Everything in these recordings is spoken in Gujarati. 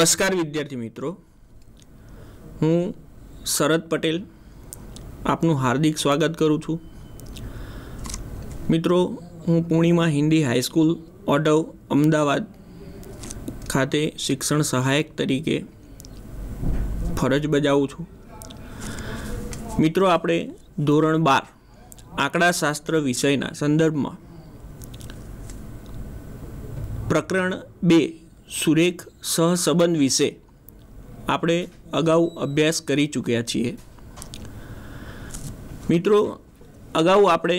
નમસ્કાર વિદ્યાર્થી મિત્રો હું શરદ પટેલ આપનું હાર્દિક સ્વાગત કરું છું મિત્રો હું પૂર્ણિમા હિન્દી હાઈસ્કૂલ ઓડવ અમદાવાદ ખાતે શિક્ષણ સહાયક તરીકે ફરજ બજાવું છું મિત્રો આપણે ધોરણ બાર આંકડાશાસ્ત્ર વિષયના સંદર્ભમાં પ્રકરણ બે સુરેખ સહસંબંધ વિશે આપણે અગાઉ અભ્યાસ કરી ચૂક્યા છીએ મિત્રો અગાઉ આપણે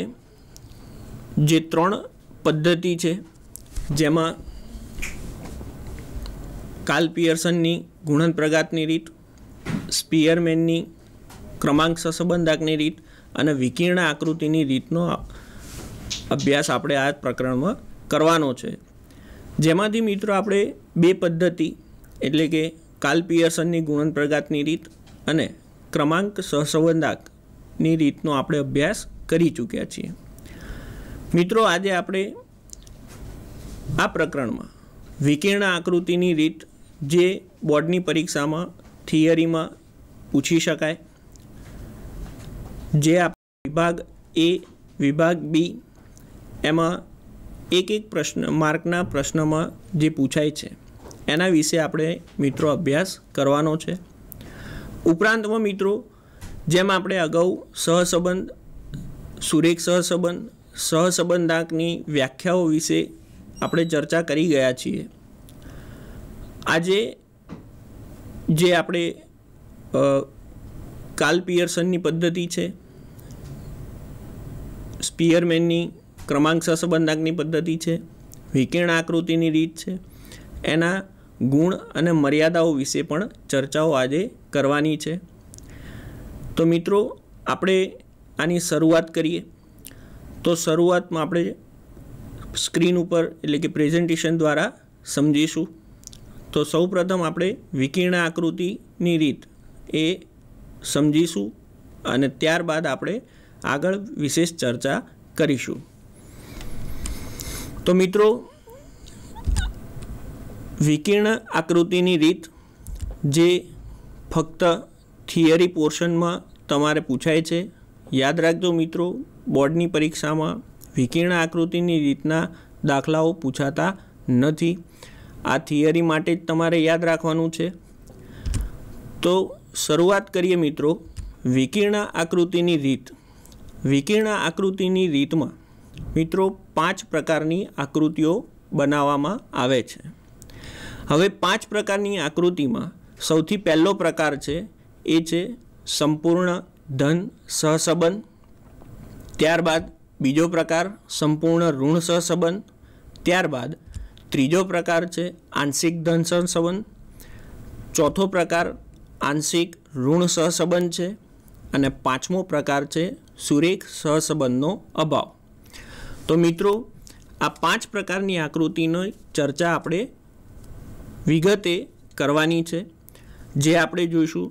જે ત્રણ પદ્ધતિ છે જેમાં કાલ પિયર્સનની ગુણન પ્રગાતની રીત સ્પીયરમેનની ક્રમાંક સહસંબંધાકની રીત અને વિકીર્ણ આકૃતિની રીતનો અભ્યાસ આપણે આ પ્રકરણમાં કરવાનો છે જેમાંથી મિત્રો આપણે બે પદ્ધતિ એટલે કે કાલ પિયર્સનની ગુણન પ્રઘાતની રીત અને ક્રમાંક સહસંબંધાકની રીતનો આપણે અભ્યાસ કરી ચૂક્યા છીએ મિત્રો આજે આપણે આ પ્રકરણમાં વિકિર્ણ આકૃતિની રીત જે બોર્ડની પરીક્ષામાં થિયરીમાં પૂછી શકાય જે વિભાગ એ વિભાગ બી એમાં એક એક પ્રશ્ન માર્કના પ્રશ્નમાં જે પૂછાય છે એના વિશે આપણે મિત્રો અભ્યાસ કરવાનો છે ઉપરાંતમાં મિત્રો જેમ આપણે અગાઉ સહસંબંધ સુરેખ સહસંબંધ સહસંબંધાંકની વ્યાખ્યાઓ વિશે આપણે ચર્ચા કરી ગયા છીએ આજે જે આપણે કાલ પિયર્સનની પદ્ધતિ છે સ્પિયરમેનની ક્રમાંક સહસંબંધાંકની પદ્ધતિ છે વિકિર્ણ આકૃતિની રીત છે એના ગુણ અને મર્યાદાઓ વિશે પણ ચર્ચાઓ આજે કરવાની છે તો મિત્રો આપણે આની શરૂઆત કરીએ તો શરૂઆતમાં આપણે સ્ક્રીન ઉપર એટલે કે પ્રેઝન્ટેશન દ્વારા સમજીશું તો સૌપ્રથમ આપણે વિકિર્ણ આકૃતિની રીત એ સમજીશું અને ત્યારબાદ આપણે આગળ વિશેષ ચર્ચા કરીશું તો મિત્રો વિકિર્ણ આકૃતિની રીત જે ફક્ત થિયરી પોર્શનમાં તમારે પૂછાય છે યાદ રાખજો મિત્રો બોર્ડની પરીક્ષામાં વિકિર્ણ આકૃતિની રીતના દાખલાઓ પૂછાતા નથી આ થિયરી માટે જ તમારે યાદ રાખવાનું છે તો શરૂઆત કરીએ મિત્રો વિકિર્ણ આકૃતિની રીત વિકિર્ણ આકૃતિની રીતમાં મિત્રો પાંચ પ્રકારની આકૃતિઓ બનાવવામાં આવે છે હવે પાંચ પ્રકારની આકૃતિમાં સૌથી પહેલો પ્રકાર છે એ છે સંપૂર્ણ ધન સહસંબંધ ત્યારબાદ બીજો પ્રકાર સંપૂર્ણ ઋણ સહસંબંધ ત્યારબાદ ત્રીજો પ્રકાર છે આંશિક ધન સહસંબંધ ચોથો પ્રકાર આંશિક ઋણ સહસંબંધ છે અને પાંચમો પ્રકાર છે સુરેખ સહસંબંધનો અભાવ તો મિત્રો આ પાંચ પ્રકારની આકૃતિની ચર્ચા આપણે વિગતે કરવાની છે જે આપણે જોઈશું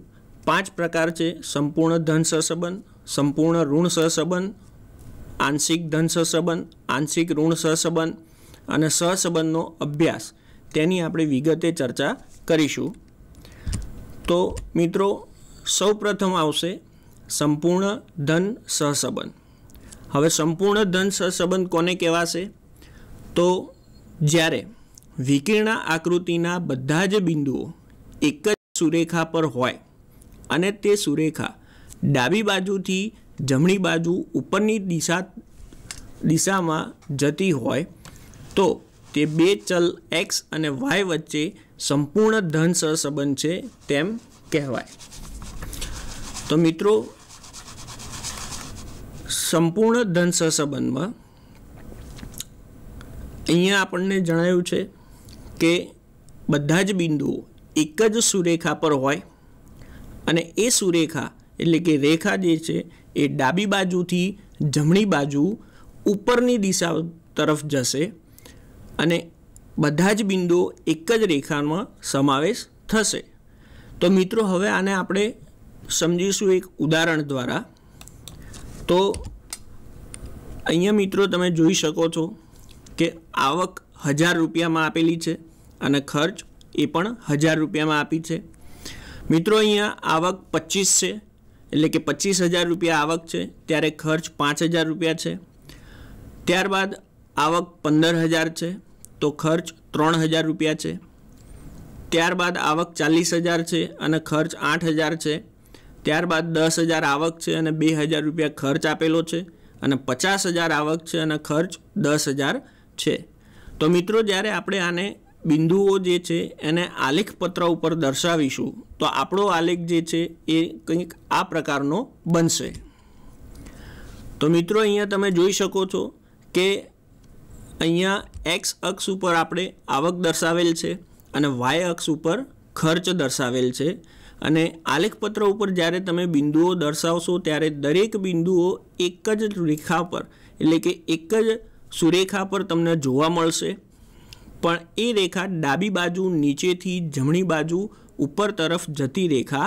પાંચ પ્રકાર છે સંપૂર્ણ ધન સહસંબંધ સંપૂર્ણ ઋણ સહસંબંધ આંશિક ધન સહસંબંધ આંશિક ઋણ સહસંબંધ અને સહસંબંધનો અભ્યાસ તેની આપણે વિગતે ચર્ચા કરીશું તો મિત્રો સૌપ્રથમ આવશે સંપૂર્ણ ધન સહસંબંધ હવે સંપૂર્ણ ધન સહસંબંધ કોને કહેવાશે તો જ્યારે વિકિરણા આકૃતિના બધા જ બિંદુઓ એક જ સુરેખા પર હોય અને તે સુરેખા ડાબી બાજુથી જમણી બાજુ ઉપરની દિશા દિશામાં જતી હોય તો તે બે ચલ એક્સ અને વાય વચ્ચે સંપૂર્ણ ધન સહસંબંધ છે તેમ કહેવાય તો મિત્રો સંપૂર્ણ ધન સહસંબંધમાં અહીંયા આપણને જણાયું છે કે બધા જ બિંદુઓ એક જ સુરેખા પર હોય અને એ સુરેખા એટલે કે રેખા જે છે એ ડાબી બાજુથી જમણી બાજુ ઉપરની દિશા તરફ જશે અને બધા જ બિંદુઓ એક જ રેખામાં સમાવેશ થશે તો મિત્રો હવે આને આપણે સમજીશું એક ઉદાહરણ દ્વારા તો અહીંયા મિત્રો તમે જોઈ શકો છો કે આવક હજાર રૂપિયામાં આપેલી છે અને ખર્ચ એ પણ હજાર રૂપિયામાં આપી છે મિત્રો અહીંયા આવક પચીસ છે એટલે કે પચીસ હજાર રૂપિયા આવક છે ત્યારે ખર્ચ પાંચ હજાર રૂપિયા છે ત્યારબાદ આવક પંદર હજાર છે તો ખર્ચ ત્રણ હજાર રૂપિયા છે ત્યારબાદ આવક ચાલીસ હજાર છે અને ખર્ચ આઠ હજાર છે ત્યારબાદ દસ હજાર આવક છે અને બે હજાર રૂપિયા ખર્ચ આપેલો છે અને પચાસ હજાર આવક છે અને ખર્ચ દસ હજાર છે તો મિત્રો જ્યારે આપણે આને બિંદુઓ જે છે એને આલેખપત્ર ઉપર દર્શાવીશું તો આપણો આલેખ જે છે એ કંઈક આ પ્રકારનો બનશે તો મિત્રો અહીંયા તમે જોઈ શકો છો કે અહીંયા એક્સ અક્ષ ઉપર આપણે આવક દર્શાવેલ છે અને વાય અક્ષ ઉપર ખર્ચ દર્શાવેલ છે અને આલેખપત્ર ઉપર જ્યારે તમે બિંદુઓ દર્શાવશો ત્યારે દરેક બિંદુઓ એક જ રેખા પર એટલે કે એક જ સુરેખા પર તમને જોવા મળશે પણ એ રેખા ડાબી બાજુ નીચેથી જમણી બાજુ ઉપર તરફ જતી રેખા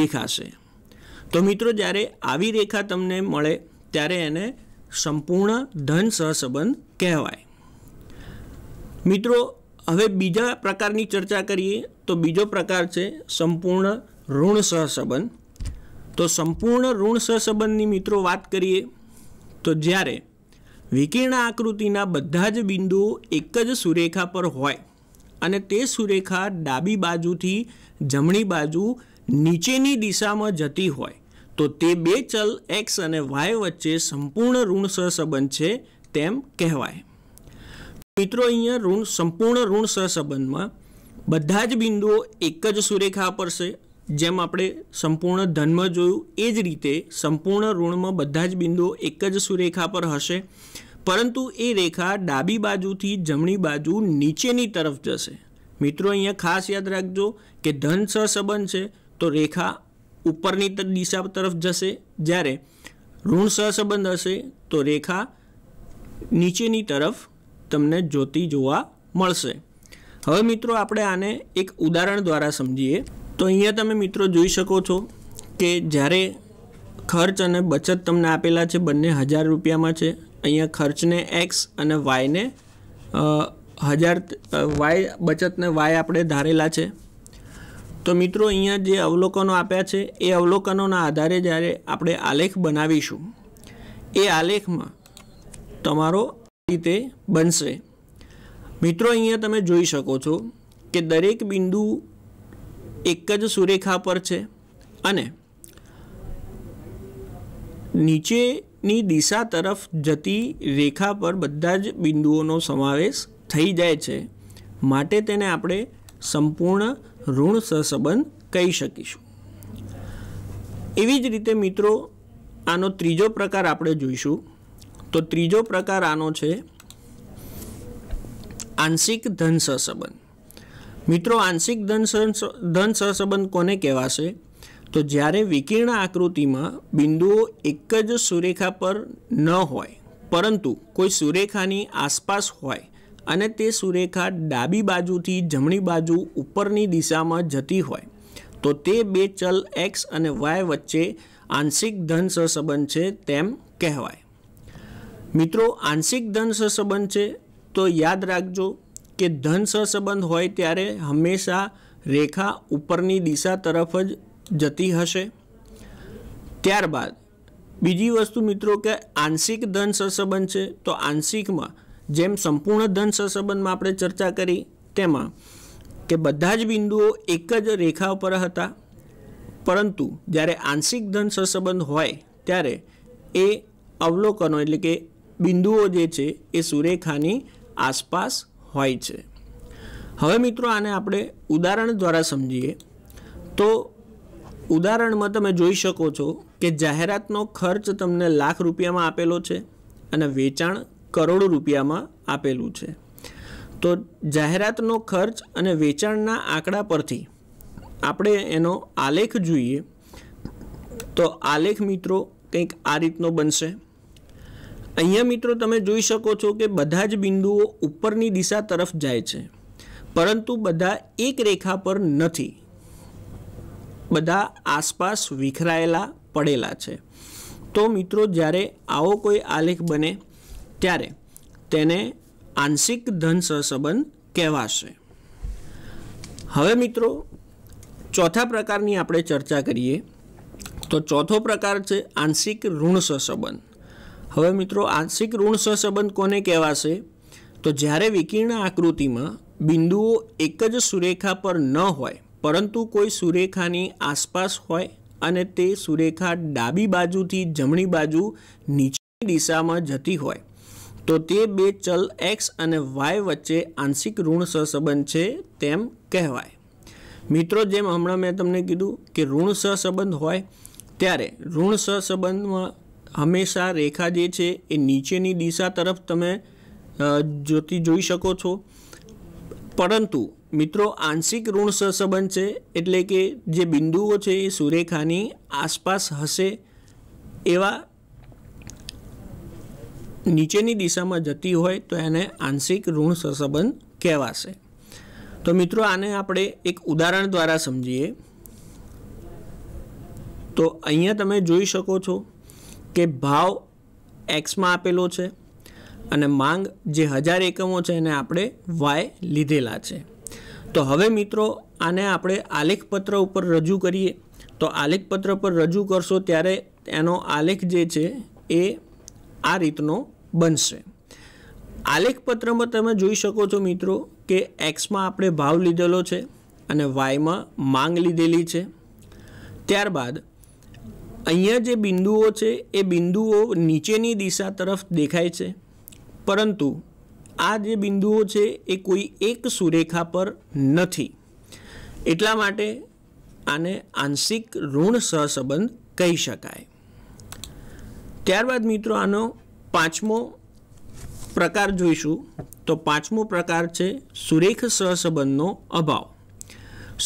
દેખાશે તો મિત્રો જ્યારે આવી રેખા તમને મળે ત્યારે એને સંપૂર્ણ ધન સહસંબંધ કહેવાય મિત્રો હવે બીજા પ્રકારની ચર્ચા કરીએ તો બીજો પ્રકાર છે સંપૂર્ણ ઋણ સહસંબંધ તો સંપૂર્ણ ઋણ સહસંબંધની મિત્રો વાત કરીએ તો જ્યારે વિકિર્ણ આકૃતિના બધા જ બિંદુઓ એક જ સુરેખા પર હોય અને તે સુરેખા ડાબી બાજુથી જમણી બાજુ નીચેની દિશામાં જતી હોય તો તે બે ચલ એક્સ અને વાય વચ્ચે સંપૂર્ણ ઋણ સહસંબંધ છે તેમ કહેવાય મિત્રો અહીંયા ઋણ સંપૂર્ણ ઋણ સહસંબંધમાં બધા જ બિંદુઓ એક જ સુરેખા પર છે જેમ આપણે સંપૂર્ણ ધનમાં જોયું એ જ રીતે સંપૂર્ણ ઋણમાં બધા જ બિંદુઓ એક જ સુરેખા પર હશે પરંતુ એ રેખા ડાબી બાજુથી જમણી બાજુ નીચેની તરફ જશે મિત્રો અહીંયા ખાસ યાદ રાખજો કે ધન સહસંબંધ છે તો રેખા ઉપરની દિશા તરફ જશે જ્યારે ઋણ સહસંબંધ હશે તો રેખા નીચેની તરફ તમને જોતી જોવા મળશે હવે મિત્રો આપણે આને એક ઉદાહરણ દ્વારા સમજીએ તો અહીંયા તમે મિત્રો જોઈ શકો છો કે જ્યારે ખર્ચ અને બચત તમને આપેલા છે બંને હજાર રૂપિયામાં છે અહીંયા ખર્ચને એક્સ અને વાયને હજાર વાય બચતને વાય આપણે ધારેલા છે તો મિત્રો અહીંયા જે અવલોકનો આપ્યા છે એ અવલોકનોના આધારે જ્યારે આપણે આલેખ બનાવીશું એ આલેખમાં તમારો રીતે બનશે મિત્રો અહીંયા તમે જોઈ શકો છો કે દરેક બિંદુ એક જ સુરેખા પર છે અને નીચેની દિશા તરફ જતી રેખા પર બધા જ બિંદુઓનો સમાવેશ થઈ જાય છે માટે તેને આપણે સંપૂર્ણ ઋણ સહસંબંધ કહી શકીશું એવી જ રીતે મિત્રો આનો ત્રીજો પ્રકાર આપણે જોઈશું તો ત્રીજો પ્રકાર આનો છે આંશિક ધન સહસંબંધ મિત્રો આંશિક ધન ધન સહસંબંધ કોને કહેવાશે તો જ્યારે વિકિર્ણ આકૃતિમાં બિંદુઓ એક જ સુરેખા પર ન હોય પરંતુ કોઈ સુરેખાની આસપાસ હોય અને તે સુરેખા ડાબી બાજુથી જમણી બાજુ ઉપરની દિશામાં જતી હોય તો તે બે ચલ એક્સ અને વાય વચ્ચે આંશિક ધન સહસંબંધ છે તેમ કહેવાય મિત્રો આંશિક ધન સહસંબંધ છે તો યાદ રાખજો કે ધન સહસંબંધ હોય ત્યારે હંમેશા રેખા ઉપરની દિશા તરફ જ જતી હશે ત્યારબાદ બીજી વસ્તુ મિત્રો કે આંશિક ધન સહસંબંધ છે તો આંશિકમાં જેમ સંપૂર્ણ ધન સહસંબંધમાં આપણે ચર્ચા કરી તેમાં કે બધા જ બિંદુઓ એક જ રેખા પર હતા પરંતુ જ્યારે આંશિક ધન સહસંબંધ હોય ત્યારે એ અવલોકનો એટલે કે બિંદુઓ જે છે એ સુરેખાની આસપાસ હોય છે હવે મિત્રો આને આપણે ઉદાહરણ દ્વારા સમજીએ તો ઉદાહરણમાં તમે જોઈ શકો છો કે જાહેરાતનો ખર્ચ તમને લાખ રૂપિયામાં આપેલો છે અને વેચાણ કરોડ રૂપિયામાં આપેલું છે તો જાહેરાતનો ખર્ચ અને વેચાણના આંકડા પરથી આપણે એનો આલેખ જોઈએ તો આલેખ મિત્રો કંઈક આ રીતનો બનશે અહીંયા મિત્રો તમે જોઈ શકો છો કે બધા જ બિંદુઓ ઉપરની દિશા તરફ જાય છે પરંતુ બધા એક રેખા પર નથી બધા આસપાસ વિખરાયેલા પડેલા છે તો મિત્રો જ્યારે આવો કોઈ આલેખ બને ત્યારે તેને આંશિક ધન સહસંબંધ કહેવાશે હવે મિત્રો ચોથા પ્રકારની આપણે ચર્ચા કરીએ તો ચોથો પ્રકાર છે આંશિક ઋણ સહસંબંધ હવે મિત્રો આંશિક ઋણ સહસંબંધ કોને કહેવાશે તો જ્યારે વિકિર્ણ આકૃતિમાં બિંદુઓ એક જ સુરેખા પર ન હોય પરંતુ કોઈ સુરેખાની આસપાસ હોય અને તે સુરેખા ડાબી બાજુથી જમણી બાજુ નીચેની દિશામાં જતી હોય તો તે બે ચલ એક્સ અને વાય વચ્ચે આંશિક ઋણ સહસંબંધ છે તેમ કહેવાય મિત્રો જેમ હમણાં મેં તમને કીધું કે ઋણ સહસંબંધ હોય ત્યારે ઋણ સહસંબંધમાં હંમેશા રેખા જે છે એ નીચેની દિશા તરફ તમે જોતી જોઈ શકો છો પરંતુ મિત્રો આંશિક ઋણ સહસંબંધ છે એટલે કે જે બિંદુઓ છે એ સુરેખાની આસપાસ હશે એવા નીચેની દિશામાં જતી હોય તો એને આંશિક ઋણ સહસંબંધ કહેવાશે તો મિત્રો આને આપણે એક ઉદાહરણ દ્વારા સમજીએ તો અહીંયા તમે જોઈ શકો છો કે ભાવ એક્સમાં આપેલો છે અને માંગ જે હજાર એકમો છે એને આપણે વાય લીધેલા છે તો હવે મિત્રો આને આપણે આલેખપત્ર ઉપર રજૂ કરીએ તો આલેખપત્ર પર રજૂ કરશો ત્યારે એનો આલેખ જે છે એ આ રીતનો બનશે આલેખપત્રમાં તમે જોઈ શકો છો મિત્રો કે એક્સમાં આપણે ભાવ લીધેલો છે અને વાયમાં માંગ લીધેલી છે ત્યારબાદ અહીંયા જે બિંદુઓ છે એ બિંદુઓ નીચેની દિશા તરફ દેખાય છે પરંતુ આ જે બિંદુઓ છે એ કોઈ એક સુરેખા પર નથી એટલા માટે આને આંશિક ઋણ સહસંબંધ કહી શકાય ત્યારબાદ મિત્રો આનો પાંચમો પ્રકાર જોઈશું તો પાંચમો પ્રકાર છે સુરેખ સહસંબંધનો અભાવ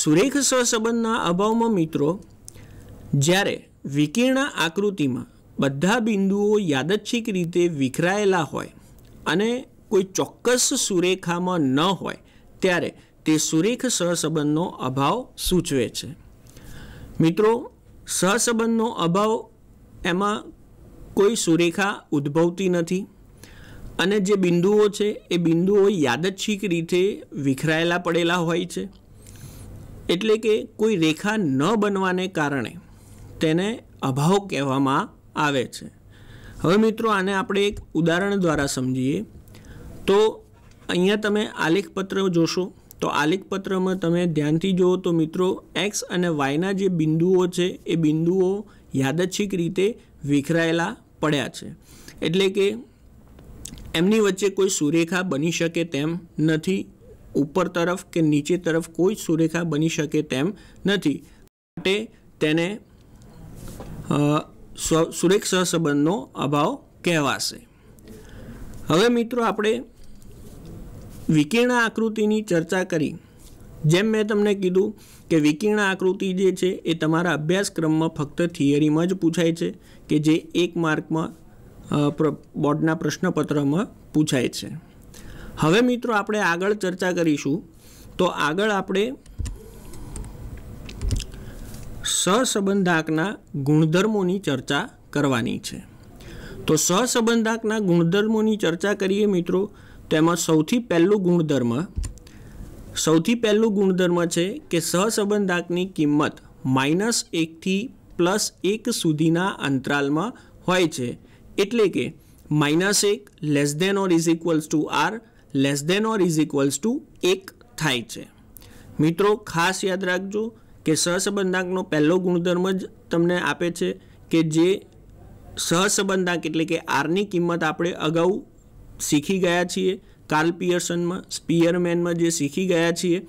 સુરેખ સહસંબંધના અભાવમાં મિત્રો જ્યારે વિકિર્ણ આકૃતિમાં બધા બિંદુઓ યાદચ્છિક રીતે વિખરાયેલા હોય અને કોઈ ચોક્કસ સુરેખામાં ન હોય ત્યારે તે સુરેખ સહસંબંધનો અભાવ સૂચવે છે મિત્રો સહસંબંધનો અભાવ એમાં કોઈ સુરેખા ઉદ્ભવતી નથી અને જે બિંદુઓ છે એ બિંદુઓ યાદચ્છિક રીતે વિખરાયેલા પડેલા હોય છે એટલે કે કોઈ રેખા ન બનવાને કારણે તેને અભાવ કહેવામાં આવે છે હવે મિત્રો આને આપણે એક ઉદાહરણ દ્વારા સમજીએ તો અહીંયા તમે આલેખપત્ર જોશો તો આલેખપત્રમાં તમે ધ્યાનથી જુઓ તો મિત્રો એક્સ અને વાયના જે બિંદુઓ છે એ બિંદુઓ યાદચ્છિક રીતે વિખરાયેલા પડ્યા છે એટલે કે એમની વચ્ચે કોઈ સુરેખા બની શકે તેમ નથી ઉપર તરફ કે નીચે તરફ કોઈ સુરેખા બની શકે તેમ નથી માટે તેને સુરેખ સહસંબંધનો અભાવ કહેવાશે હવે મિત્રો આપણે વિકિર્ણ આકૃતિની ચર્ચા કરી જેમ મેં તમને કીધું કે વિકિર્ણ આકૃતિ જે છે એ તમારા અભ્યાસક્રમમાં ફક્ત થિયરીમાં જ પૂછાય છે કે જે એક માર્કમાં બોર્ડના પ્રશ્નપત્રમાં પૂછાય છે હવે મિત્રો આપણે આગળ ચર્ચા કરીશું તો આગળ આપણે સહસંબંધાકના ગુણધર્મોની ચર્ચા કરવાની છે તો સહસંબંધાકના ગુણધર્મોની ચર્ચા કરીએ મિત્રો તેમાં સૌથી પહેલું ગુણધર્મ સૌથી પહેલું ગુણધર્મ છે કે સહસંબંધાકની કિંમત માઇનસ એકથી પ્લસ એક સુધીના અંતરાલમાં હોય છે એટલે કે માઇનસ એક less than or is equals to R less than or is equals to એક થાય છે મિત્રો ખાસ યાદ રાખજો કે સહસંબંધાંકનો પહેલો ગુણધર્મ જ તમને આપે છે કે જે સહસંબંધાંક એટલે કે આરની કિંમત આપણે અગાઉ શીખી ગયા છીએ કાર્લ પિયર્સનમાં સ્પિયરમેનમાં જે શીખી ગયા છીએ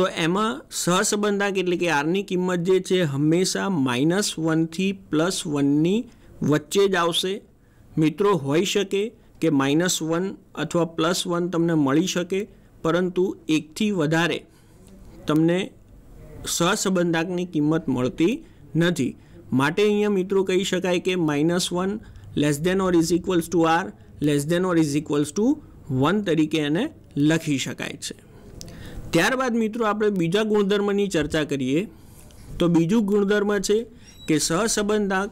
તો એમાં સહસંબંધાંક એટલે કે આરની કિંમત જે છે હંમેશા માઇનસ વનથી પ્લસ વનની વચ્ચે જ આવશે મિત્રો હોઈ શકે કે માઇનસ વન અથવા પ્લસ વન તમને મળી શકે પરંતુ એકથી વધારે તમને સહસંબંધાકની કિંમત મળતી નથી માટે અહીંયા મિત્રો કહી શકાય કે minus one less than or is equals to R less than or is equals to one તરીકે એને લખી શકાય છે ત્યારબાદ મિત્રો આપણે બીજા ગુણધર્મની ચર્ચા કરીએ તો બીજું ગુણધર્મ છે કે સહસંબંધાંક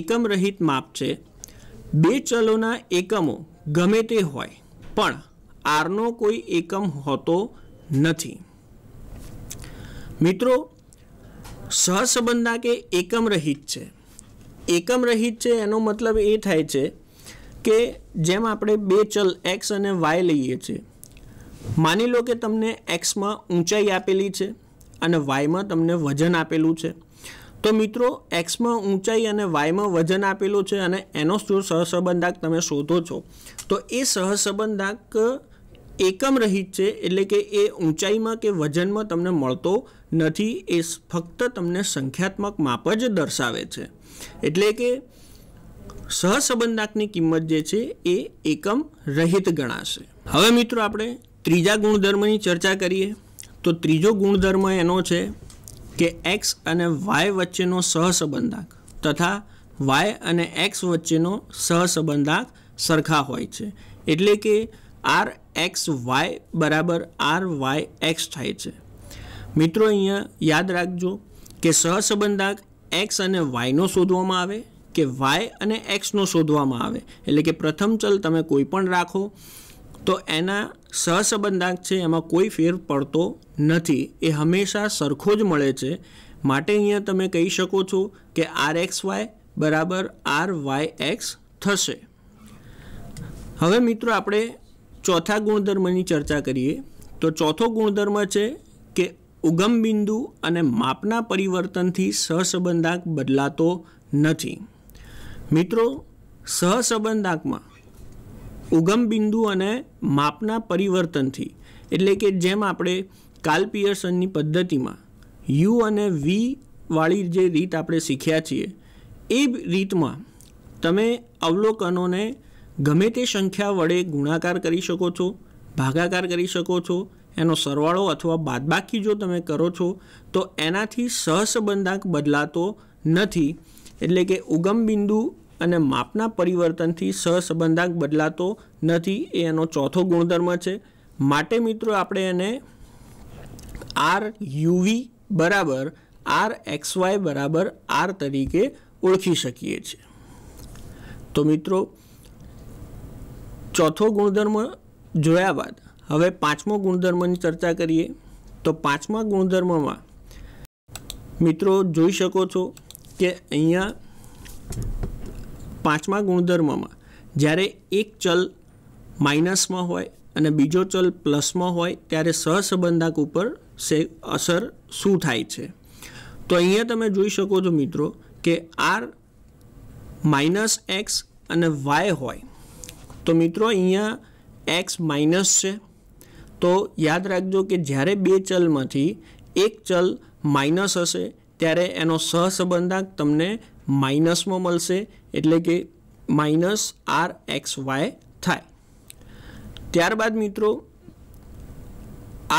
એકમ રહિત માપ છે બે ચલોના એકમો ગમે તે હોય પણ આરનો કોઈ એકમ હોતો નથી મિત્રો સહસંબંધના કે એકમ રહિત છે એકમ રહિત છે એનો મતલબ એ થાય છે કે જેમ આપણે બે ચલ એક્સ અને વાય લઈએ છીએ માની લો કે તમને એક્સમાં ઊંચાઈ આપેલી છે અને વાયમાં તમને વજન આપેલું છે તો મિત્રો એક્સમાં ઊંચાઈ અને વાયમાં વજન આપેલું છે અને એનો જો સહસંબંધાક તમે શોધો છો તો એ સહસંબંધાક એકમ રહિત છે એટલે કે એ ઊંચાઈમાં કે વજનમાં તમને મળતો નથી એ ફક્ત તમને સંખ્યાત્મક માપ જ દર્શાવે છે એટલે કે સહસંબંધાકની કિંમત જે છે એ એકમ રહિત ગણાશે હવે મિત્રો આપણે ત્રીજા ગુણધર્મની ચર્ચા કરીએ તો ત્રીજો ગુણધર્મ એનો છે કે એક્સ અને વાય વચ્ચેનો સહસંબંધાક તથા વાય અને એક્સ વચ્ચેનો સહસંબંધાક સરખા હોય છે એટલે કે આર એક્સ વાય બરાબર આર વાય એક્સ થાય છે મિત્રો અહીંયા યાદ રાખજો કે સહસંબંધાક એક્સ અને વાયનો શોધવામાં આવે કે વાય અને એક્સનો શોધવામાં આવે એટલે કે પ્રથમ ચલ તમે કોઈ પણ રાખો તો એના સહસંબંધાક છે એમાં કોઈ ફેર પડતો નથી એ હંમેશા સરખો જ મળે છે માટે અહીંયા તમે કહી શકો છો કે આર એક્સ વાય બરાબર આર વાય એક્સ થશે હવે મિત્રો આપણે ચોથા ગુણધર્મની ચર્ચા કરીએ તો ચોથો ગુણધર્મ છે કે ઉગમ બિંદુ અને માપના પરિવર્તનથી સહસંબંધાંક બદલાતો નથી મિત્રો સહસંબંધાંકમાં ઉગમ બિંદુ અને માપના પરિવર્તનથી એટલે કે જેમ આપણે કાલ પદ્ધતિમાં યુ અને વી વાળી જે રીત આપણે શીખ્યા છીએ એ રીતમાં તમે અવલોકનોને ગમે તે સંખ્યા વડે ગુણાકાર કરી શકો છો ભાગાકાર કરી શકો છો એનો સરવાળો અથવા બાદબાકી જો તમે કરો છો તો એનાથી સહસંબંધાંક બદલાતો નથી એટલે કે ઉગમ બિંદુ અને માપના પરિવર્તનથી સહસંબંધાંક બદલાતો નથી એ એનો ચોથો ગુણધર્મ છે માટે મિત્રો આપણે એને આર યુવી બરાબર આર એક્સ વાય બરાબર આર તરીકે ઓળખી શકીએ છીએ તો મિત્રો ચોથો ગુણધર્મ જોયા બાદ હવે પાંચમો ગુણધર્મની ચર્ચા કરીએ તો પાંચમા ગુણધર્મમાં મિત્રો જોઈ શકો છો કે અહીંયા પાંચમા ગુણધર્મમાં જ્યારે એક ચલ માઇનસમાં હોય અને બીજો ચલ પ્લસમાં હોય ત્યારે સહસંબંધાક ઉપર સે અસર શું થાય છે તો અહીંયા તમે જોઈ શકો છો મિત્રો કે આર માઇનસ એક્સ અને વાય હોય તો મિત્રો અહીંયા એક્સ માઇનસ છે તો યાદ રાખજો કે જ્યારે બે ચલમાંથી એક ચલ માઇનસ હશે ત્યારે એનો સહસંબંધાંક તમને માઇનસમાં મળશે એટલે કે માઇનસ આર એક્સ વાય થાય ત્યારબાદ મિત્રો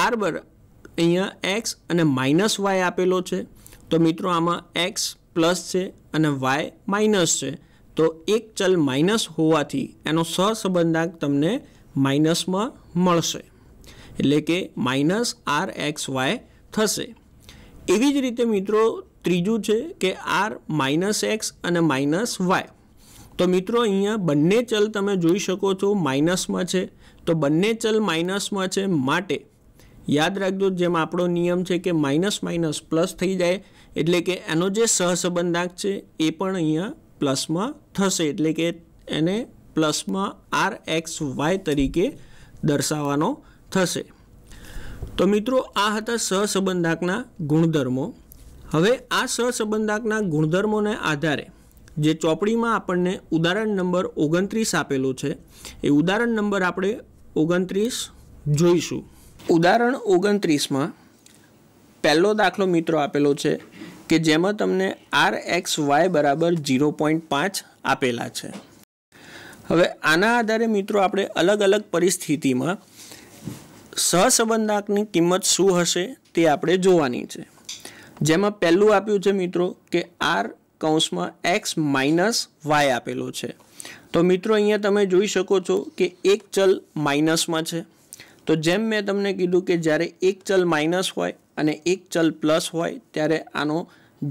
આર બર અહીંયા એક્સ અને માઇનસ વાય આપેલો છે તો મિત્રો આમાં એક્સ પ્લસ છે અને વાય માઇનસ છે તો એક ચલ માઇનસ હોવાથી એનો સહસંબંધાંક તમને માઇનસમાં મળશે એટલે કે માઇનસ આર એક્સ વાય થશે એવી જ રીતે મિત્રો ત્રીજું છે કે આર માઇનસ એક્સ અને માઇનસ વાય તો મિત્રો અહીંયા બંને ચલ તમે જોઈ શકો છો માઇનસમાં છે તો બંને ચલ માઇનસમાં છે માટે યાદ રાખજો જેમ આપણો નિયમ છે કે માઇનસ માઇનસ પ્લસ થઈ જાય એટલે કે એનો જે સહસંબંધાંક છે એ પણ અહીંયા પ્લસમાં થશે એટલે કે એને પ્લસમાં આર એક્સ વાય તરીકે દર્શાવવાનો થશે તો મિત્રો આ હતા સહસંબંધાકના ગુણધર્મો હવે આ સહસંબંધાકના ગુણધર્મોને આધારે જે ચોપડીમાં આપણને ઉદાહરણ નંબર ઓગણત્રીસ આપેલો છે એ ઉદાહરણ નંબર આપણે ઓગણત્રીસ જોઈશું ઉદાહરણ ઓગણત્રીસમાં પહેલો દાખલો મિત્રો આપેલો છે કે જેમાં તમને આર એક્સ વાય બરાબર ઝીરો પોઈન્ટ પાંચ આપેલા છે હવે આના આધારે મિત્રો આપણે અલગ અલગ પરિસ્થિતિમાં સહસંબંધાકની કિંમત શું હશે તે આપણે જોવાની છે જેમાં પહેલું આપ્યું છે મિત્રો કે આર કૌંસમાં એક્સ માઇનસ વાય આપેલો છે તો મિત્રો અહીંયા તમે જોઈ શકો છો કે એક ચલ માઇનસમાં છે તો જેમ મેં તમને કીધું કે જ્યારે એક ચલ માઇનસ હોય અને એક ચલ પ્લસ હોય ત્યારે આનો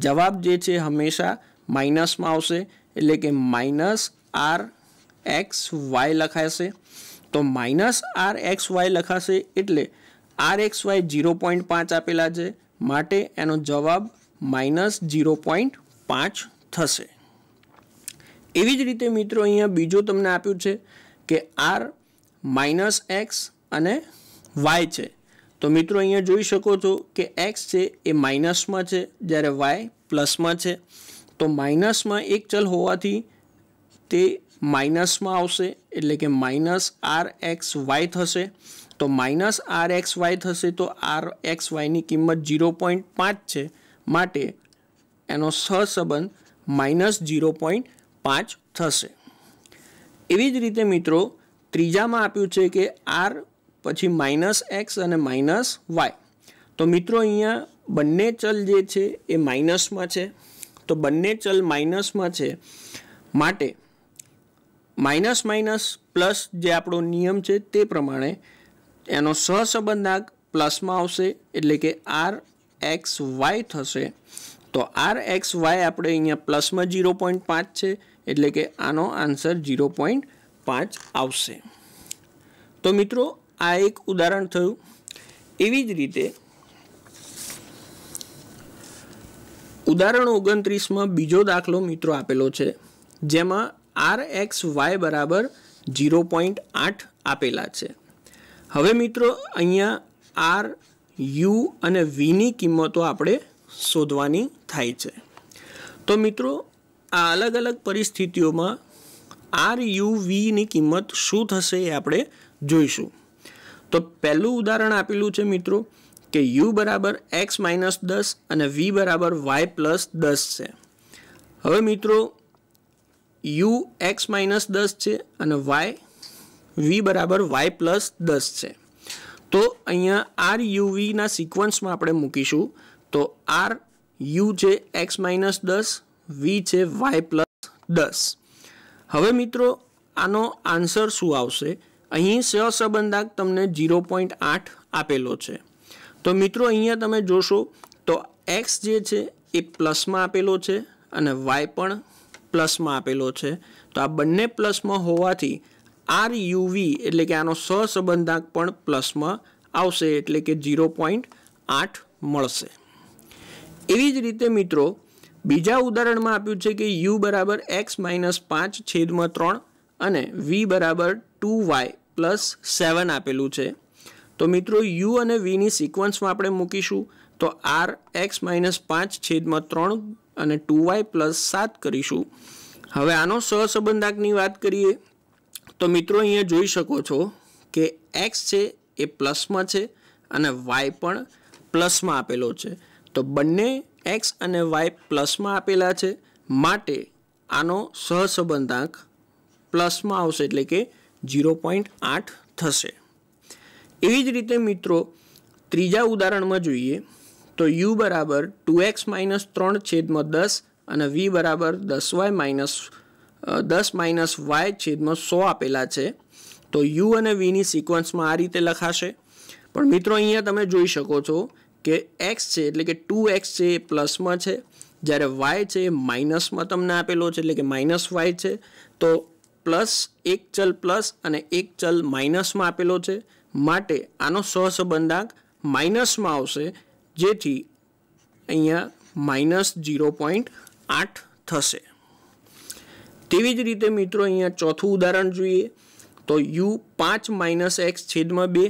જવાબ જે છે હંમેશા માઇનસમાં આવશે એટલે કે માઇનસ આર એક્સ વાય લખાશે તો માઇનસ આર એક્સ વાય લખાશે એટલે R X Y zero point પાંચ આપેલા છે માટે એનો જવાબ માઇનસ જીરો પોઈન્ટ પાંચ થશે એવી જ રીતે મિત્રો અહીંયા બીજો તમને આપ્યું છે કે આર માઇનસ એક્સ અને વાય છે તો મિત્રો અહીંયા જોઈ શકો છો કે x છે એ માઈનસમાં છે જ્યારે y પ્લસમાં છે તો માઈનસમાં એક ચલ હોવાથી તે માઈનસમાં આવશે એટલે કે -rx y થશે તો -rx y થશે તો rx y ની કિંમત 0.5 છે માટે એનો સહસંબં -0.5 થશે આવી જ રીતે મિત્રો ત્રીજામાં આપ્યું છે કે r પછી માઇનસ એક્સ અને માઇનસ વાય તો મિત્રો અહીંયા બંને ચલ જે છે એ માઇનસમાં છે તો બંને ચલ માઇનસમાં છે માટે માઇનસ માઇનસ પ્લસ જે આપણો નિયમ છે તે પ્રમાણે એનો સહસંબંધાંક પ્લસમાં આવશે એટલે કે આર એક્સ વાય થશે તો આર એક્સ વાય આપણે અહીંયા પ્લસમાં ઝીરો પોઈન્ટ પાંચ છે એટલે કે આનો આન્સર ઝીરો પોઈન્ટ પાંચ આવશે તો મિત્રો આ એક ઉદાહરણ થયું એવી જ રીતે ઉદાહરણ ઓગણત્રીસમાં બીજો દાખલો મિત્રો આપેલો છે જેમાં આર એક્સ વાય બરાબર ઝીરો પોઈન્ટ આઠ આપેલા છે હવે મિત્રો અહીંયા આર યુ અને વીની કિંમતો આપણે શોધવાની થાય છે તો મિત્રો આ અલગ અલગ પરિસ્થિતિઓમાં આર યુ વીની કિંમત શું થશે એ આપણે જોઈશું તો પહેલું ઉદાહરણ આપેલું છે મિત્રો કે યુ બરાબર એક્સ માઇનસ દસ અને વી બરાબર વાય પ્લસ દસ છે હવે મિત્રો યુ એક્સ માઇનસ દસ છે અને વાય વી બરાબર વાય પ્લસ દસ છે તો અહીંયા આર યુવીના સિક્વન્સમાં આપણે મૂકીશું તો આર યુ છે એક્સ માઇનસ દસ વી છે વાય પ્લસ દસ હવે મિત્રો આનો આન્સર શું આવશે અહીં સહસંબંધાંક તમને ઝીરો પોઈન્ટ આઠ આપેલો છે તો મિત્રો અહીંયા તમે જોશો તો એક્સ જે છે એ પ્લસમાં આપેલો છે અને વાય પણ પ્લસમાં આપેલો છે તો આ બંને પ્લસમાં હોવાથી આર યુવી એટલે કે આનો સહસંબંધાંક પણ પ્લસમાં આવશે એટલે કે ઝીરો પોઈન્ટ આઠ મળશે એવી જ રીતે મિત્રો બીજા ઉદાહરણમાં આપ્યું છે કે યુ બરાબર એક્સ માઇનસ પાંચ છેદમાં ત્રણ અને વી બરાબર ટુ વાય પ્લસ સેવન આપેલું છે તો મિત્રો યુ અને વીની સિક્વન્સમાં આપણે મૂકીશું તો આર એક્સ માઇનસ પાંચ છેદમાં ત્રણ અને ટુ વાય પ્લસ સાત કરીશું હવે આનો સહસંબંધાકની વાત કરીએ તો મિત્રો અહીંયા જોઈ શકો છો કે એક્સ છે એ પ્લસમાં છે અને વાય પણ પ્લસમાં આપેલો છે તો બંને એક્સ અને વાય પ્લસમાં આપેલા છે માટે આનો સહસંબંધાંક પ્લસમાં આવશે એટલે કે જીરો પોઈન્ટ આઠ થશે એવી જ રીતે મિત્રો ત્રીજા ઉદાહરણમાં જોઈએ તો યુ બરાબર ટુ એક્સ માઇનસ ત્રણ છેદમાં દસ અને વી બરાબર દસ વાય માઇનસ દસ માઇનસ વાય છેદમાં સો આપેલા છે તો યુ અને વીની સિક્વન્સમાં આ રીતે લખાશે પણ મિત્રો અહીંયા તમે જોઈ શકો છો કે એક્સ છે એટલે કે ટુ એક્સ છે એ પ્લસમાં છે જ્યારે વાય છે એ માઇનસમાં તમને આપેલો છે એટલે કે માઇનસ વાય છે તો પ્લસ એક ચલ પ્લસ અને એક ચલ માઇનસમાં આપેલો છે માટે આનો સહસંબંધાંક માઇનસમાં આવશે જેથી અહીંયા માઇનસ ઝીરો પોઈન્ટ આઠ થશે તેવી જ રીતે મિત્રો અહીંયા ચોથું ઉદાહરણ જોઈએ તો યુ પાંચ માઇનસ એક્સ છેદમાં બે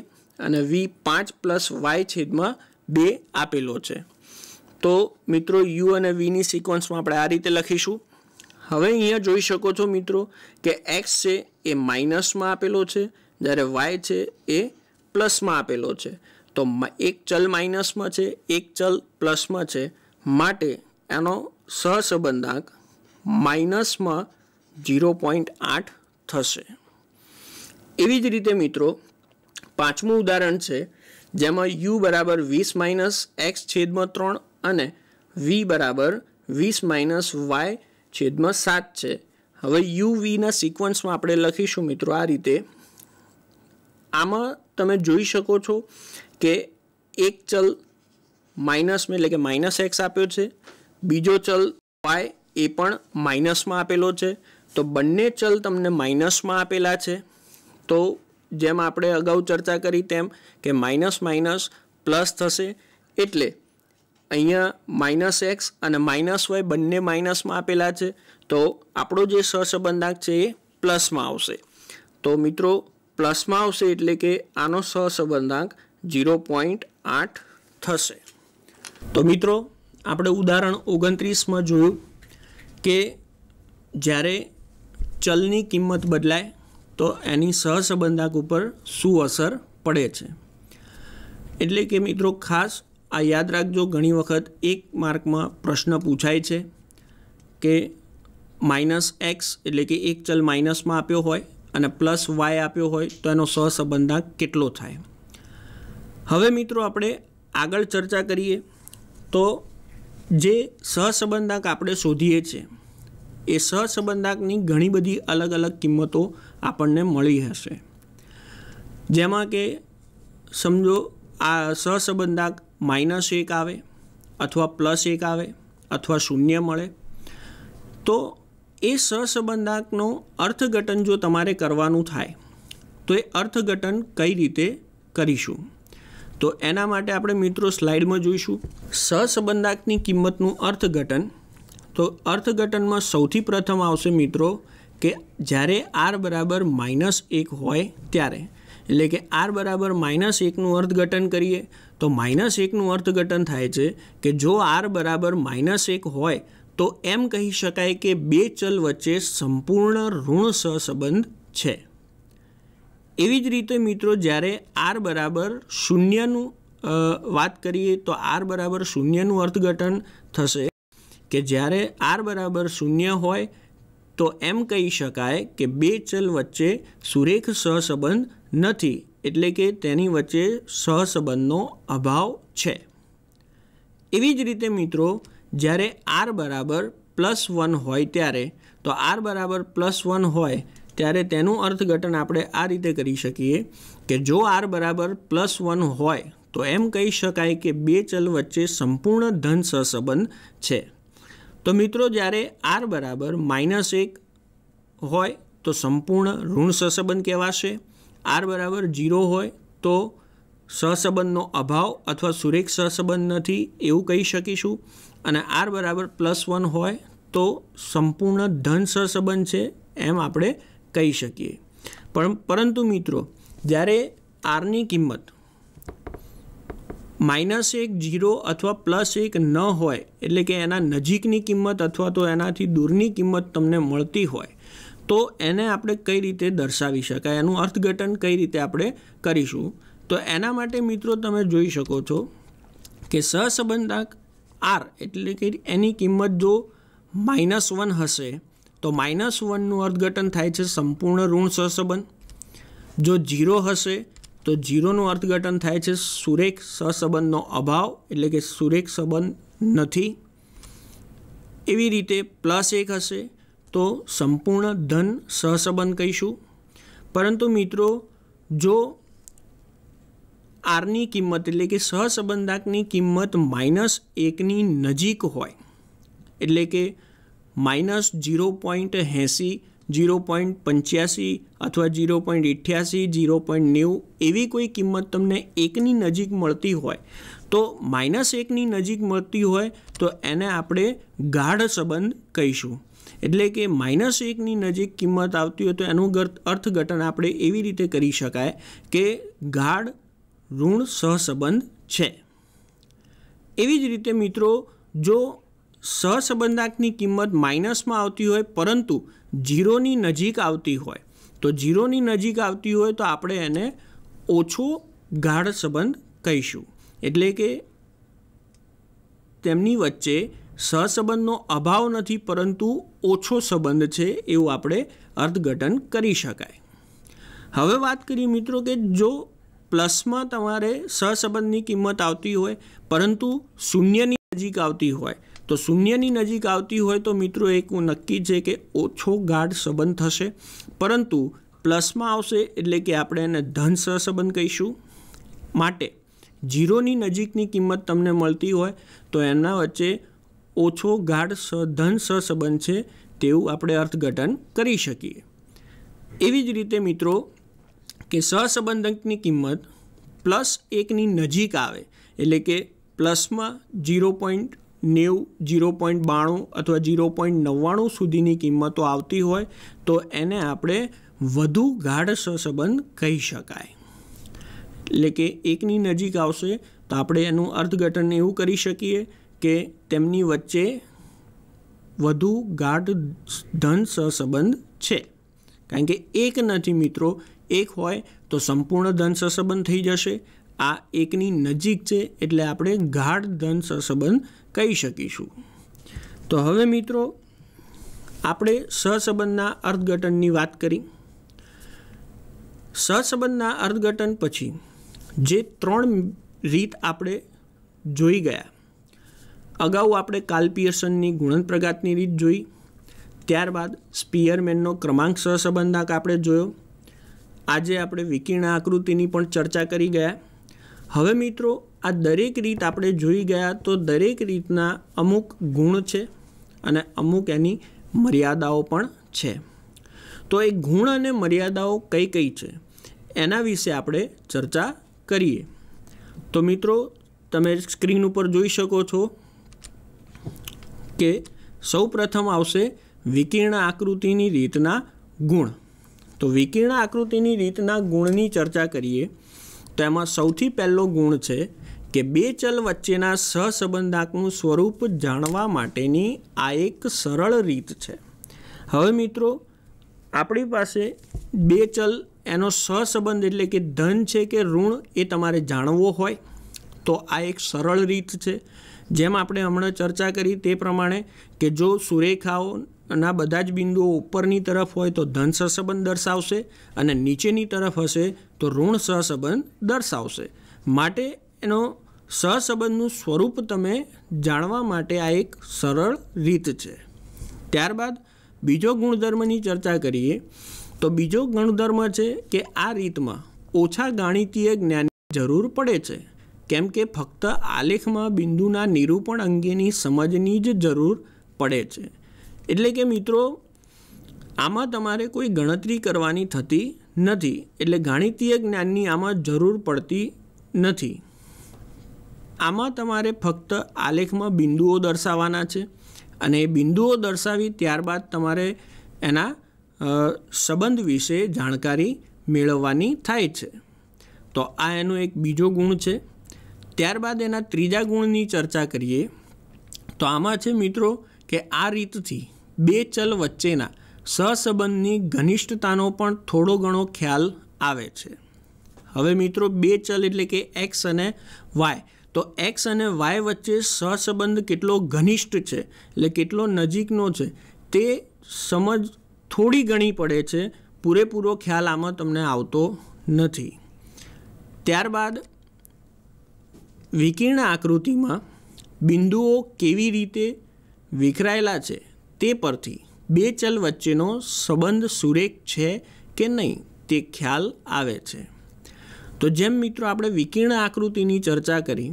અને વી પાંચ પ્લસ વાય છેદમાં બે આપેલો છે તો મિત્રો યુ અને વીની સિક્વન્સમાં આપણે આ રીતે લખીશું હવે અહીંયા જોઈ શકો છો મિત્રો કે એક્સ છે એ માઇનસમાં આપેલો છે જ્યારે વાય છે એ પ્લસમાં આપેલો છે તો એક ચલ માઇનસમાં છે એક ચલ પ્લસમાં છે માટે એનો સહસંબંધાંક માઇનસમાં ઝીરો પોઈન્ટ આઠ થશે એવી જ રીતે મિત્રો પાંચમું ઉદાહરણ છે જેમાં યુ બરાબર વીસ માઇનસ એક્સ છેદમાં ત્રણ અને વી બરાબર વીસ માઇનસ વાય છેદમાં સાત છે હવે યુ વીના સિક્વન્સમાં આપણે લખીશું મિત્રો આ રીતે આમાં તમે જોઈ શકો છો કે એક ચલ માઇનસમાં એટલે કે માઇનસ એક્સ આપ્યો છે બીજો ચલ વાય એ પણ માઇનસમાં આપેલો છે તો બંને ચલ તમને માઇનસમાં આપેલા છે તો જેમ આપણે અગાઉ ચર્ચા કરી તેમ કે માઇનસ માઇનસ પ્લસ થશે એટલે અહીંયા માઇનસ એક્સ અને માઇનસ વાય બંને માઇનસમાં આપેલા છે તો આપણો જે સહસંબંધાંક છે એ પ્લસમાં આવશે તો મિત્રો પ્લસમાં આવશે એટલે કે આનો સહસંબંધાંક ઝીરો પોઈન્ટ આઠ થશે તો મિત્રો આપણે ઉદાહરણ ઓગણત્રીસમાં જોયું કે જ્યારે ચલની કિંમત બદલાય તો એની સહસંબંધાંક ઉપર શું અસર પડે છે એટલે કે મિત્રો ખાસ આ યાદ રાખજો ઘણી વખત એક માર્કમાં પ્રશ્ન પૂછાય છે કે માઇનસ એક્સ એટલે કે એક ચલ માઇનસમાં આપ્યો હોય અને પ્લસ વાય આપ્યો હોય તો એનો સહસંબંધાંક કેટલો થાય હવે મિત્રો આપણે આગળ ચર્ચા કરીએ તો જે સહસંબંધાંક આપણે શોધીએ છીએ એ સહસંબંધાંકની ઘણી બધી અલગ અલગ કિંમતો આપણને મળી હશે જેમાં કે સમજો આ સહસંબંધાંક માઇનસ એક આવે અથવા પ્લસ એક આવે અથવા શૂન્ય મળે તો એ સહસંબંધાંકનો અર્થઘટન જો તમારે કરવાનું થાય તો એ અર્થઘટન કઈ રીતે કરીશું તો એના માટે આપણે મિત્રો સ્લાઇડમાં જોઈશું સહસંબંધાંકની કિંમતનું અર્થઘટન તો અર્થઘટનમાં સૌથી પ્રથમ આવશે મિત્રો કે જ્યારે આર બરાબર માઇનસ એક હોય ત્યારે એટલે કે આર બરાબર માઇનસ એકનું અર્થઘટન કરીએ તો માઇનસ એકનું અર્થઘટન થાય છે કે જો આર બરાબર માઇનસ એક હોય તો એમ કહી શકાય કે બે ચલ વચ્ચે સંપૂર્ણ ઋણ સહસંબંધ છે એવી જ રીતે મિત્રો જ્યારે આર બરાબર શૂન્યનું વાત કરીએ તો આર બરાબર શૂન્યનું અર્થઘટન થશે કે જ્યારે આર બરાબર શૂન્ય હોય તો એમ કહી શકાય કે બે ચલ વચ્ચે સુરેખ સહસંબંધ નથી એટલે કે તેની વચ્ચે સહસંબંધનો અભાવ છે એવી જ રીતે મિત્રો જ્યારે આર બરાબર પ્લસ વન હોય ત્યારે તો આર બરાબર પ્લસ વન હોય ત્યારે તેનું અર્થઘટન આપણે આ રીતે કરી શકીએ કે જો આર બરાબર પ્લસ વન હોય તો એમ કહી શકાય કે બે ચલ વચ્ચે સંપૂર્ણ ધન સહસંબંધ છે તો મિત્રો જ્યારે આર બરાબર માઇનસ એક હોય તો સંપૂર્ણ ઋણ સહસંબંધ કહેવાશે આર બરાબર જીરો હોય તો સહસંબંધનો અભાવ અથવા સુરેખ સહસંબંધ નથી એવું કહી શકીશું અને આર બરાબર પ્લસ વન હોય તો સંપૂર્ણ ધન સહસંબંધ છે એમ આપણે કહી શકીએ પણ પરંતુ મિત્રો જ્યારે આરની કિંમત માઇનસ એક જીરો અથવા પ્લસ એક ન હોય એટલે કે એના નજીકની કિંમત અથવા તો એનાથી દૂરની કિંમત તમને મળતી હોય તો એને આપણે કઈ રીતે દર્શાવી શકાય એનું અર્થઘટન કઈ રીતે આપણે કરીશું તો એના માટે મિત્રો તમે જોઈ શકો છો કે સહસંબંધક આર એટલે કે એની કિંમત જો માઇનસ વન હશે તો માઇનસ વનનું અર્થઘટન થાય છે સંપૂર્ણ ઋણ સહસંબંધ જો ઝીરો હશે તો ઝીરોનું અર્થઘટન થાય છે સુરેખ સહસંબંધનો અભાવ એટલે કે સુરેખ સંબંધ નથી એવી રીતે પ્લસ એક હશે તો સંપૂર્ણ ધન સહસંબંધ કહીશું પરંતુ મિત્રો જો આરની કિંમત એટલે કે સહસંબંધાકની કિંમત માઇનસ એકની નજીક હોય એટલે કે માઇનસ જીરો પોઈન્ટ એંસી જીરો પોઈન્ટ પંચ્યાસી અથવા જીરો પોઈન્ટ અઠ્યાસી જીરો પોઈન્ટ નેવું એવી કોઈ કિંમત તમને એકની નજીક મળતી હોય તો માઇનસ એકની નજીક મળતી હોય તો એને આપણે ગાઢ સંબંધ કહીશું એટલે કે માઇનસ એકની નજીક કિંમત આવતી હોય તો એનું અર્થઘટન આપણે એવી રીતે કરી શકાય કે ગાઢ ઋણ સહસંબંધ છે એવી જ રીતે મિત્રો જો સહસંબંધાકની કિંમત માઇનસમાં આવતી હોય પરંતુ ઝીરોની નજીક આવતી હોય તો ઝીરોની નજીક આવતી હોય તો આપણે એને ઓછો ગાઢ સંબંધ કહીશું એટલે કે તેમની વચ્ચે સહસંબંધનો અભાવ નથી પરંતુ ઓછો સંબંધ છે એવું આપણે અર્થઘટન કરી શકાય હવે વાત કરીએ મિત્રો કે જો પ્લસમાં તમારે સહસંબંધની કિંમત આવતી હોય પરંતુ શૂન્યની નજીક આવતી હોય તો શૂન્યની નજીક આવતી હોય તો મિત્રો એક નક્કી છે કે ઓછો ગાઢ સંબંધ થશે પરંતુ પ્લસમાં આવશે એટલે કે આપણે એને ધન સહસંબંધ કહીશું માટે ઝીરોની નજીકની કિંમત તમને મળતી હોય તો એના વચ્ચે ઓછો ગાઢ ધન સહસંબંધ છે તેવું આપણે અર્થઘટન કરી શકીએ એવી જ રીતે મિત્રો કે સહસંબંધકની કિંમત પ્લસ એકની નજીક આવે એટલે કે પ્લસમાં જીરો પોઈન્ટ નેવું જીરો પોઈન્ટ બાણું અથવા જીરો પોઈન્ટ નવ્વાણું સુધીની કિંમતો આવતી હોય તો એને આપણે વધુ ગાઢ સહસંબંધ કહી શકાય એટલે કે એકની નજીક આવશે તો આપણે એનું અર્થઘટન એવું કરી શકીએ કે તેમની વચ્ચે વધુ ગાઢ ધન સહસંબંધ છે કારણ કે એક નથી મિત્રો એક હોય તો સંપૂર્ણ ધન સહસંબંધ થઈ જશે આ એકની નજીક છે એટલે આપણે ગાઢ ધન સહસંબંધ કહી શકીશું તો હવે મિત્રો આપણે સહસંબંધના અર્થઘટનની વાત કરી સહસંબંધના અર્થઘટન પછી જે ત્રણ રીત આપણે જોઈ ગયા અગાઉ આપણે કાલ પિયર્સનની ગુણન પ્રઘાતની રીત જોઈ ત્યારબાદ સ્પિયરમેનનો ક્રમાંક સહસંબંધાંક આપણે જોયો આજે આપણે વિકિર્ણ આકૃતિની પણ ચર્ચા કરી ગયા હવે મિત્રો આ દરેક રીત આપણે જોઈ ગયા તો દરેક રીતના અમુક ગુણ છે અને અમુક એની મર્યાદાઓ પણ છે તો એ ગુણ અને મર્યાદાઓ કઈ કઈ છે એના વિશે આપણે ચર્ચા કરીએ તો મિત્રો તમે સ્ક્રીન ઉપર જોઈ શકો છો કે સૌ પ્રથમ આવશે વિકિર્ણ આકૃતિની રીતના ગુણ તો વિકિર્ણ આકૃતિની રીતના ગુણની ચર્ચા કરીએ તો એમાં સૌથી પહેલો ગુણ છે કે બે ચલ વચ્ચેના સહસંબંધાકનું સ્વરૂપ જાણવા માટેની આ એક સરળ રીત છે હવે મિત્રો આપણી પાસે બે ચલ એનો સહસંબંધ એટલે કે ધન છે કે ઋણ એ તમારે જાણવો હોય તો આ એક સરળ રીત છે જેમ આપણે હમણાં ચર્ચા કરી તે પ્રમાણે કે જો સુરેખાઓ સુરેખાઓના બધા જ બિંદુઓ ઉપરની તરફ હોય તો ધન સહસંબંધ દર્શાવશે અને નીચેની તરફ હશે તો ઋણ સહસંબંધ દર્શાવશે માટે એનો સહસંબંધનું સ્વરૂપ તમે જાણવા માટે આ એક સરળ રીત છે ત્યારબાદ બીજો ગુણધર્મની ચર્ચા કરીએ તો બીજો ગુણધર્મ છે કે આ રીતમાં ઓછા ગાણિતીય જ્ઞાનની જરૂર પડે છે કેમ કે ફક્ત આલેખમાં બિંદુના નિરૂપણ અંગેની સમજની જ જરૂર પડે છે એટલે કે મિત્રો આમાં તમારે કોઈ ગણતરી કરવાની થતી નથી એટલે ગાણિતીય જ્ઞાનની આમાં જરૂર પડતી નથી આમાં તમારે ફક્ત આલેખમાં બિંદુઓ દર્શાવવાના છે અને એ બિંદુઓ દર્શાવી ત્યારબાદ તમારે એના સંબંધ વિશે જાણકારી મેળવવાની થાય છે તો આ એનો એક બીજો ગુણ છે ત્યારબાદ એના ત્રીજા ગુણની ચર્ચા કરીએ તો આમાં છે મિત્રો કે આ રીતથી બે ચલ વચ્ચેના સહસંબંધની ઘનિષ્ઠતાનો પણ થોડો ઘણો ખ્યાલ આવે છે હવે મિત્રો બે ચલ એટલે કે એક્સ અને વાય તો એક્સ અને વાય વચ્ચે સહસંબંધ કેટલો ઘનિષ્ઠ છે એટલે કેટલો નજીકનો છે તે સમજ થોડી ઘણી પડે છે પૂરેપૂરો ખ્યાલ આમાં તમને આવતો નથી ત્યારબાદ વિકિર્ણ આકૃતિમાં બિંદુઓ કેવી રીતે વિખરાયેલા છે તે પરથી બે ચલ વચ્ચેનો સંબંધ સુરેખ છે કે નહીં તે ખ્યાલ આવે છે તો જેમ મિત્રો આપણે વિકિર્ણ આકૃતિની ચર્ચા કરી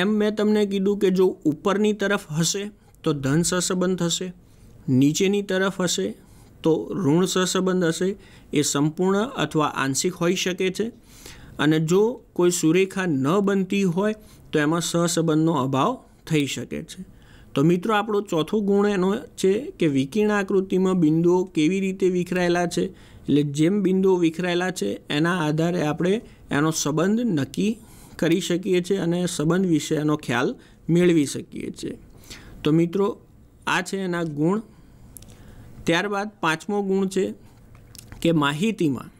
એમ મેં તમને કીધું કે જો ઉપરની તરફ હશે તો ધન સહસંબંધ હશે નીચેની તરફ હશે તો ઋણ સહસંબંધ હશે એ સંપૂર્ણ અથવા આંશિક હોઈ શકે છે અને જો કોઈ સુરેખા ન બનતી હોય તો એમાં સહસંબંધનો અભાવ થઈ શકે છે તો મિત્રો આપણો ચોથો ગુણ એનો છે કે વિકિર્ણ આકૃતિમાં બિંદુઓ કેવી રીતે વિખરાયેલા છે એટલે જેમ બિંદુઓ વિખરાયેલા છે એના આધારે આપણે એનો સંબંધ નક્કી કરી શકીએ છીએ અને સંબંધ વિશે એનો ખ્યાલ મેળવી શકીએ છીએ તો મિત્રો આ છે એના ગુણ ત્યારબાદ પાંચમો ગુણ છે કે માહિતીમાં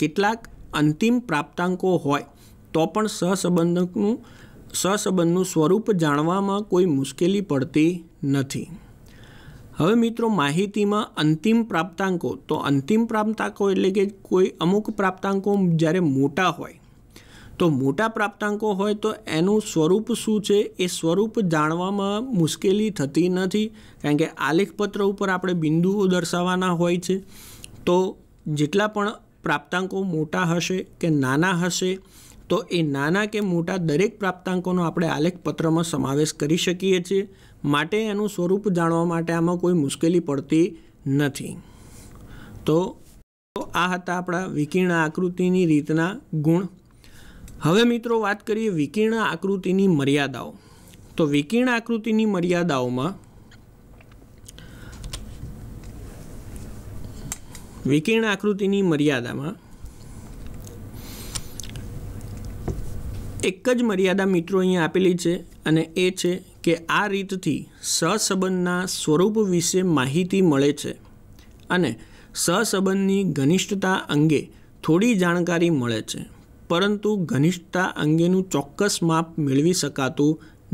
કેટલાક અંતિમ પ્રાપ્તાંકો હોય તો પણ સહસંબંધકનું સહસંબંધનું સ્વરૂપ જાણવામાં કોઈ મુશ્કેલી પડતી નથી હવે મિત્રો માહિતીમાં અંતિમ પ્રાપ્તાંકો તો અંતિમ પ્રાપ્તાંકો એટલે કે કોઈ અમુક પ્રાપ્તાંકો જ્યારે મોટા હોય તો મોટા પ્રાપ્તાંકો હોય તો એનું સ્વરૂપ શું છે એ સ્વરૂપ જાણવામાં મુશ્કેલી થતી નથી કારણ કે આલેખપત્ર ઉપર આપણે બિંદુઓ દર્શાવવાના હોય છે તો જેટલા પણ પ્રાપ્તાંકો મોટા હશે કે નાના હશે તો એ નાના કે મોટા દરેક પ્રાપ્તાંકોનો આપણે આલેખ પત્રમાં સમાવેશ કરી શકીએ છીએ માટે એનું સ્વરૂપ જાણવા માટે આમાં કોઈ મુશ્કેલી પડતી નથી તો આ હતા આપણા વિકિર્ણ આકૃતિની રીતના ગુણ હવે મિત્રો વાત કરીએ વિકિર્ણ આકૃતિની મર્યાદાઓ તો વિકિર્ણ આકૃતિની મર્યાદાઓમાં વિકિર્ણ આકૃતિની મર્યાદામાં એક જ મર્યાદા મિત્રો અહીંયા આપેલી છે અને એ છે કે આ રીતથી સહસંબંધના સ્વરૂપ વિશે માહિતી મળે છે અને સહસંબંધની ઘનિષ્ઠતા અંગે થોડી જાણકારી મળે છે પરંતુ ઘનિષ્ઠતા અંગેનું ચોક્કસ માપ મેળવી શકાતું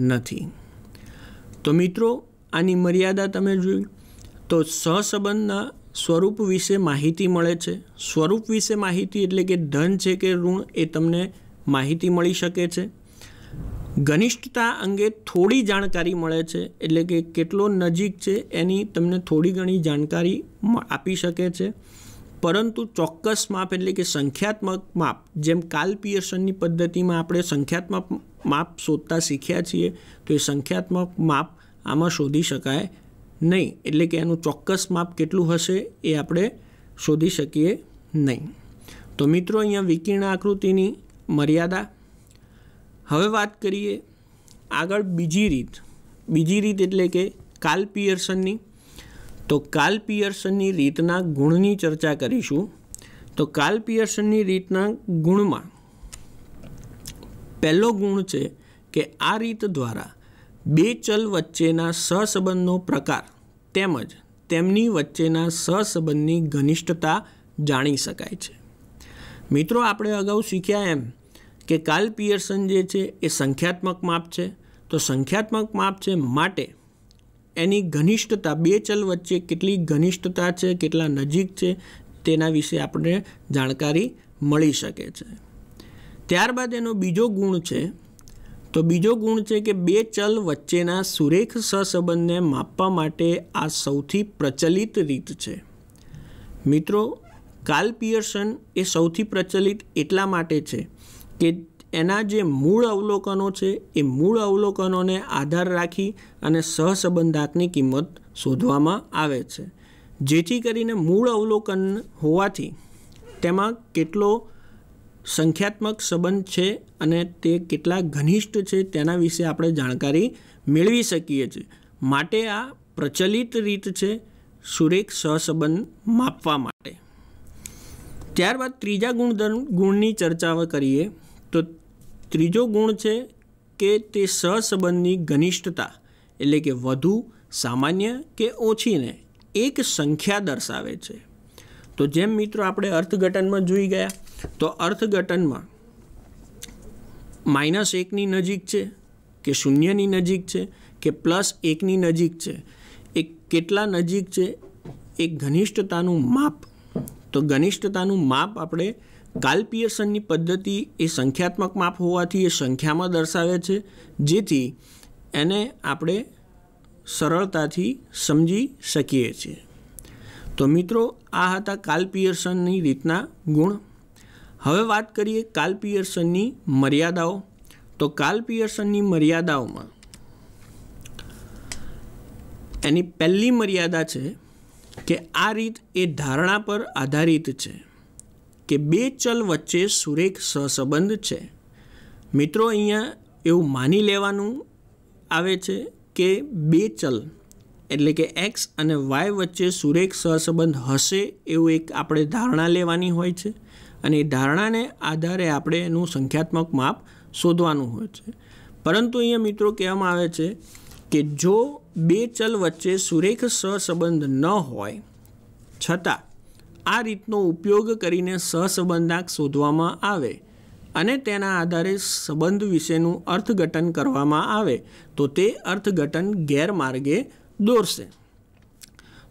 નથી તો મિત્રો આની મર્યાદા તમે જોઈ તો સહસંબંધના સ્વરૂપ વિશે માહિતી મળે છે સ્વરૂપ વિશે માહિતી એટલે કે ધન છે કે ઋણ એ તમને માહિતી મળી શકે છે ઘનિષ્ઠતા અંગે થોડી જાણકારી મળે છે એટલે કે કેટલો નજીક છે એની તમને થોડી ઘણી જાણકારી આપી શકે છે પરંતુ ચોક્કસ માપ એટલે કે સંખ્યાત્મક માપ જેમ કાલ પિયર્સનની પદ્ધતિમાં આપણે સંખ્યાત્મક માપ શોધતા શીખ્યા છીએ તો એ સંખ્યાત્મક માપ આમાં શોધી શકાય નહીં એટલે કે એનું ચોક્કસ માપ કેટલું હશે એ આપણે શોધી શકીએ નહીં તો મિત્રો અહીંયા વિકિર્ણ આકૃતિની મર્યાદા હવે વાત કરીએ આગળ બીજી રીત બીજી રીત એટલે કે કાલ પિયર્સનની તો કાલ પિયર્સનની રીતના ગુણની ચર્ચા કરીશું તો કાલ પિયર્સનની રીતના ગુણમાં પહેલો ગુણ છે કે આ રીત દ્વારા બે ચલ વચ્ચેના સહસંબંધનો પ્રકાર તેમજ તેમની વચ્ચેના સહસંબંધની ઘનિષ્ઠતા જાણી શકાય છે મિત્રો આપણે અગાઉ શીખ્યા એમ કે કાલ પિયર્સન જે છે એ સંખ્યાત્મક માપ છે તો સંખ્યાત્મક માપ છે માટે એની ઘનિષ્ઠતા બે ચલ વચ્ચે કેટલી ઘનિષ્ઠતા છે કેટલા નજીક છે તેના વિશે આપણે જાણકારી મળી શકે છે ત્યારબાદ એનો બીજો ગુણ છે તો બીજો ગુણ છે કે બે ચલ વચ્ચેના સુરેખ સહસંબંધને માપવા માટે આ સૌથી પ્રચલિત રીત છે મિત્રો કાલ પિયર્સન એ સૌથી પ્રચલિત એટલા માટે છે કે એના જે મૂળ અવલોકનો છે એ મૂળ અવલોકનોને આધાર રાખી અને સહસંબંધાતની કિંમત શોધવામાં આવે છે જેથી કરીને મૂળ અવલોકન હોવાથી તેમાં કેટલો સંખ્યાત્મક સંબંધ છે અને તે કેટલા ઘનિષ્ઠ છે તેના વિશે આપણે જાણકારી મેળવી શકીએ છીએ માટે આ પ્રચલિત રીત છે સુરેખ સહસંબંધ માપવા માટે ત્યારબાદ ત્રીજા ગુણધર્મ ગુણની ચર્ચા કરીએ તો ત્રીજો ગુણ છે કે તે સહસંબંધની ઘનિષ્ઠતા એટલે કે વધુ સામાન્ય કે ઓછીને એક સંખ્યા દર્શાવે છે તો જેમ મિત્રો આપણે અર્થઘટનમાં જોઈ ગયા તો અર્થઘટનમાં માઇનસ એકની નજીક છે કે શૂન્યની નજીક છે કે પ્લસ એકની નજીક છે એ કેટલા નજીક છે એ ઘનિષ્ઠતાનું માપ તો ઘનિષ્ઠતાનું માપ આપણે કાલ્પિયેશનની પદ્ધતિ એ સંખ્યાત્મક માપ હોવાથી એ સંખ્યામાં દર્શાવે છે જેથી એને આપણે સરળતાથી સમજી શકીએ છીએ તો મિત્રો આ હતા કાલ પિયર્સનની રીતના ગુણ હવે વાત કરીએ કાલ પિયર્સનની મર્યાદાઓ તો કાલ પિયર્સનની મર્યાદાઓમાં એની પહેલી મર્યાદા છે કે આ રીત એ ધારણા પર આધારિત છે કે બે ચલ વચ્ચે સુરેખ સહસંબંધ છે મિત્રો અહીંયા એવું માની લેવાનું આવે છે કે બે ચલ એટલે કે એક્સ અને વાય વચ્ચે સુરેખ સહસંબંધ હશે એવું એક આપણે ધારણા લેવાની હોય છે અને એ ધારણાને આધારે આપણે એનું સંખ્યાત્મક માપ શોધવાનું હોય છે પરંતુ અહીંયા મિત્રો કહેવામાં આવે છે કે જો બે ચલ વચ્ચે સુરેખ સહસંબંધ ન હોય છતાં આ રીતનો ઉપયોગ કરીને સહસંબંધાંક શોધવામાં આવે અને તેના આધારે સંબંધ વિશેનું અર્થઘટન કરવામાં આવે તો તે અર્થઘટન ગેરમાર્ગે દોરશે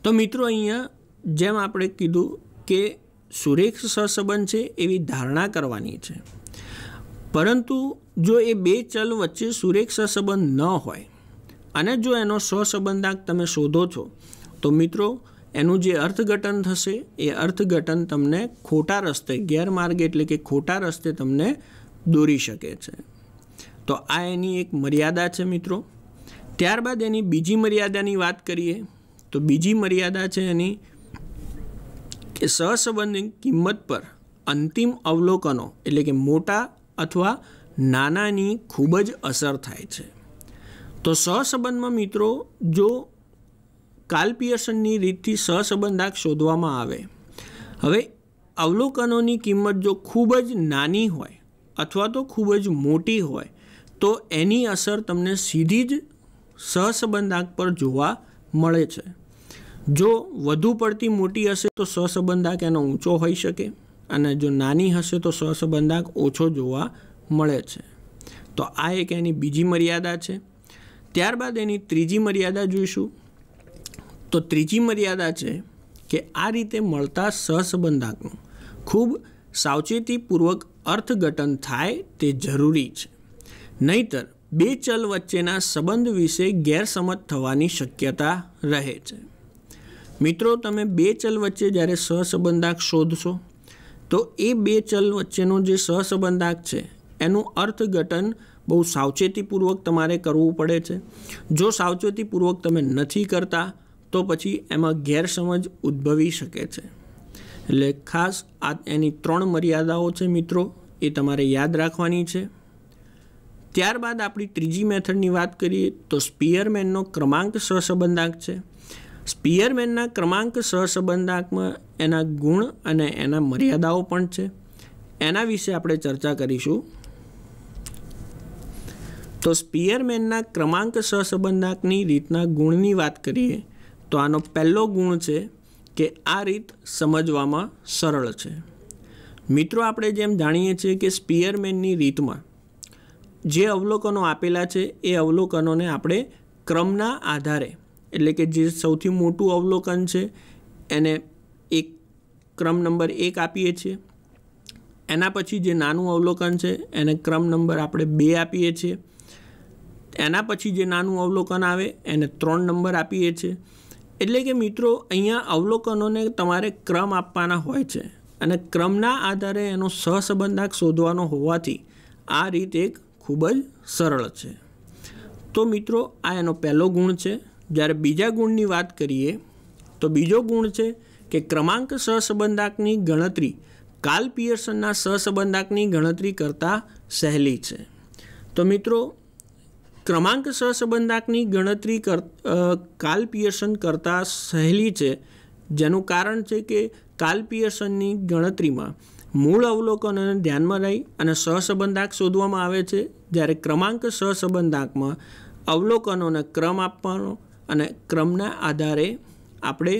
તો મિત્રો અહીંયા જેમ આપણે કીધું કે સુરેખ સહસંબંધ છે એવી ધારણા કરવાની છે પરંતુ જો એ બે ચલ વચ્ચે સુરેખ સહસંબંધ ન હોય અને જો એનો સહસંબંધાંક તમે શોધો છો તો મિત્રો એનું જે અર્થઘટન થશે એ અર્થઘટન તમને ખોટા રસ્તે ગેરમાર્ગ એટલે કે ખોટા રસ્તે તમને દોરી શકે છે તો આ એની એક મર્યાદા છે મિત્રો ત્યારબાદ એની બીજી મર્યાદાની વાત કરીએ તો બીજી મર્યાદા છે એની કે સહસંબંધની કિંમત પર અંતિમ અવલોકનો એટલે કે મોટા અથવા નાનાની ખૂબ જ અસર થાય છે તો સહસંબંધમાં મિત્રો જો કાલ્પિયસનની રીતથી સહસંબંધાક શોધવામાં આવે હવે અવલોકનોની કિંમત જો ખૂબ જ નાની હોય અથવા તો ખૂબ જ મોટી હોય તો એની અસર તમને સીધી જ સહસંબંધ આંક પર જોવા મળે છે જો વધુ પડતી મોટી હશે તો સહસંબંધ આંક એનો ઊંચો હોઈ શકે અને જો નાની હશે તો સહસંબંધ આંક ઓછો જોવા મળે છે તો આ એક એની બીજી મર્યાદા છે ત્યારબાદ એની ત્રીજી મર્યાદા જોઈશું તો ત્રીજી મર્યાદા છે કે આ રીતે મળતા સહસંબંધાકનું ખૂબ સાવચેતીપૂર્વક અર્થઘટન થાય તે જરૂરી છે નહીતર બે ચલ વચ્ચેના સંબંધ વિશે ગેરસમજ થવાની શક્યતા રહે છે મિત્રો તમે બે ચલ વચ્ચે જ્યારે સહસંબંધાક શોધશો તો એ બે ચલ વચ્ચેનો જે સહસંબંધાક છે એનું અર્થઘટન બહુ સાવચેતીપૂર્વક તમારે કરવું પડે છે જો સાવચેતીપૂર્વક તમે નથી કરતા તો પછી એમાં ગેરસમજ ઉદ્ભવી શકે છે એટલે ખાસ આ એની ત્રણ મર્યાદાઓ છે મિત્રો એ તમારે યાદ રાખવાની છે ત્યારબાદ આપણી ત્રીજી મેથડની વાત કરીએ તો સ્પિયરમેનનો ક્રમાંક સહસંબંધાંક છે સ્પિયરમેનના ક્રમાંક સહસંબંધાંકમાં એના ગુણ અને એના મર્યાદાઓ પણ છે એના વિશે આપણે ચર્ચા કરીશું તો સ્પિયરમેનના ક્રમાંક સહસંબંધાંકની રીતના ગુણની વાત કરીએ તો આનો પહેલો ગુણ છે કે આ રીત સમજવામાં સરળ છે મિત્રો આપણે જેમ જાણીએ છીએ કે સ્પિયરમેનની રીતમાં જે અવલોકનો આપેલા છે એ અવલોકનોને આપણે ક્રમના આધારે એટલે કે જે સૌથી મોટું અવલોકન છે એને એક ક્રમ નંબર એક આપીએ છીએ એના પછી જે નાનું અવલોકન છે એને ક્રમ નંબર આપણે બે આપીએ છીએ એના પછી જે નાનું અવલોકન આવે એને ત્રણ નંબર આપીએ છીએ એટલે કે મિત્રો અહીંયા અવલોકનોને તમારે ક્રમ આપવાના હોય છે અને ક્રમના આધારે એનો સહસંબંધાક શોધવાનો હોવાથી આ રીત એક ખૂબ જ સરળ છે તો મિત્રો આ એનો પહેલો ગુણ છે જ્યારે બીજા ગુણની વાત કરીએ તો બીજો ગુણ છે કે ક્રમાંક સહસંબંધાકની ગણતરી કાલ પિયર્સનના સહસંબંધાકની ગણતરી કરતાં સહેલી છે તો મિત્રો ક્રમાંક સહસંબંધાકની ગણતરી કર કાલ પિયર્સન કરતાં સહેલી છે જેનું કારણ છે કે કાલ પિયર્સનની ગણતરીમાં મૂળ અવલોકન ધ્યાનમાં લઈ અને સહસંબંધાંક શોધવામાં આવે છે જ્યારે ક્રમાંક સહસંબંધાંકમાં અવલોકનોને ક્રમ આપવાનો અને ક્રમના આધારે આપણે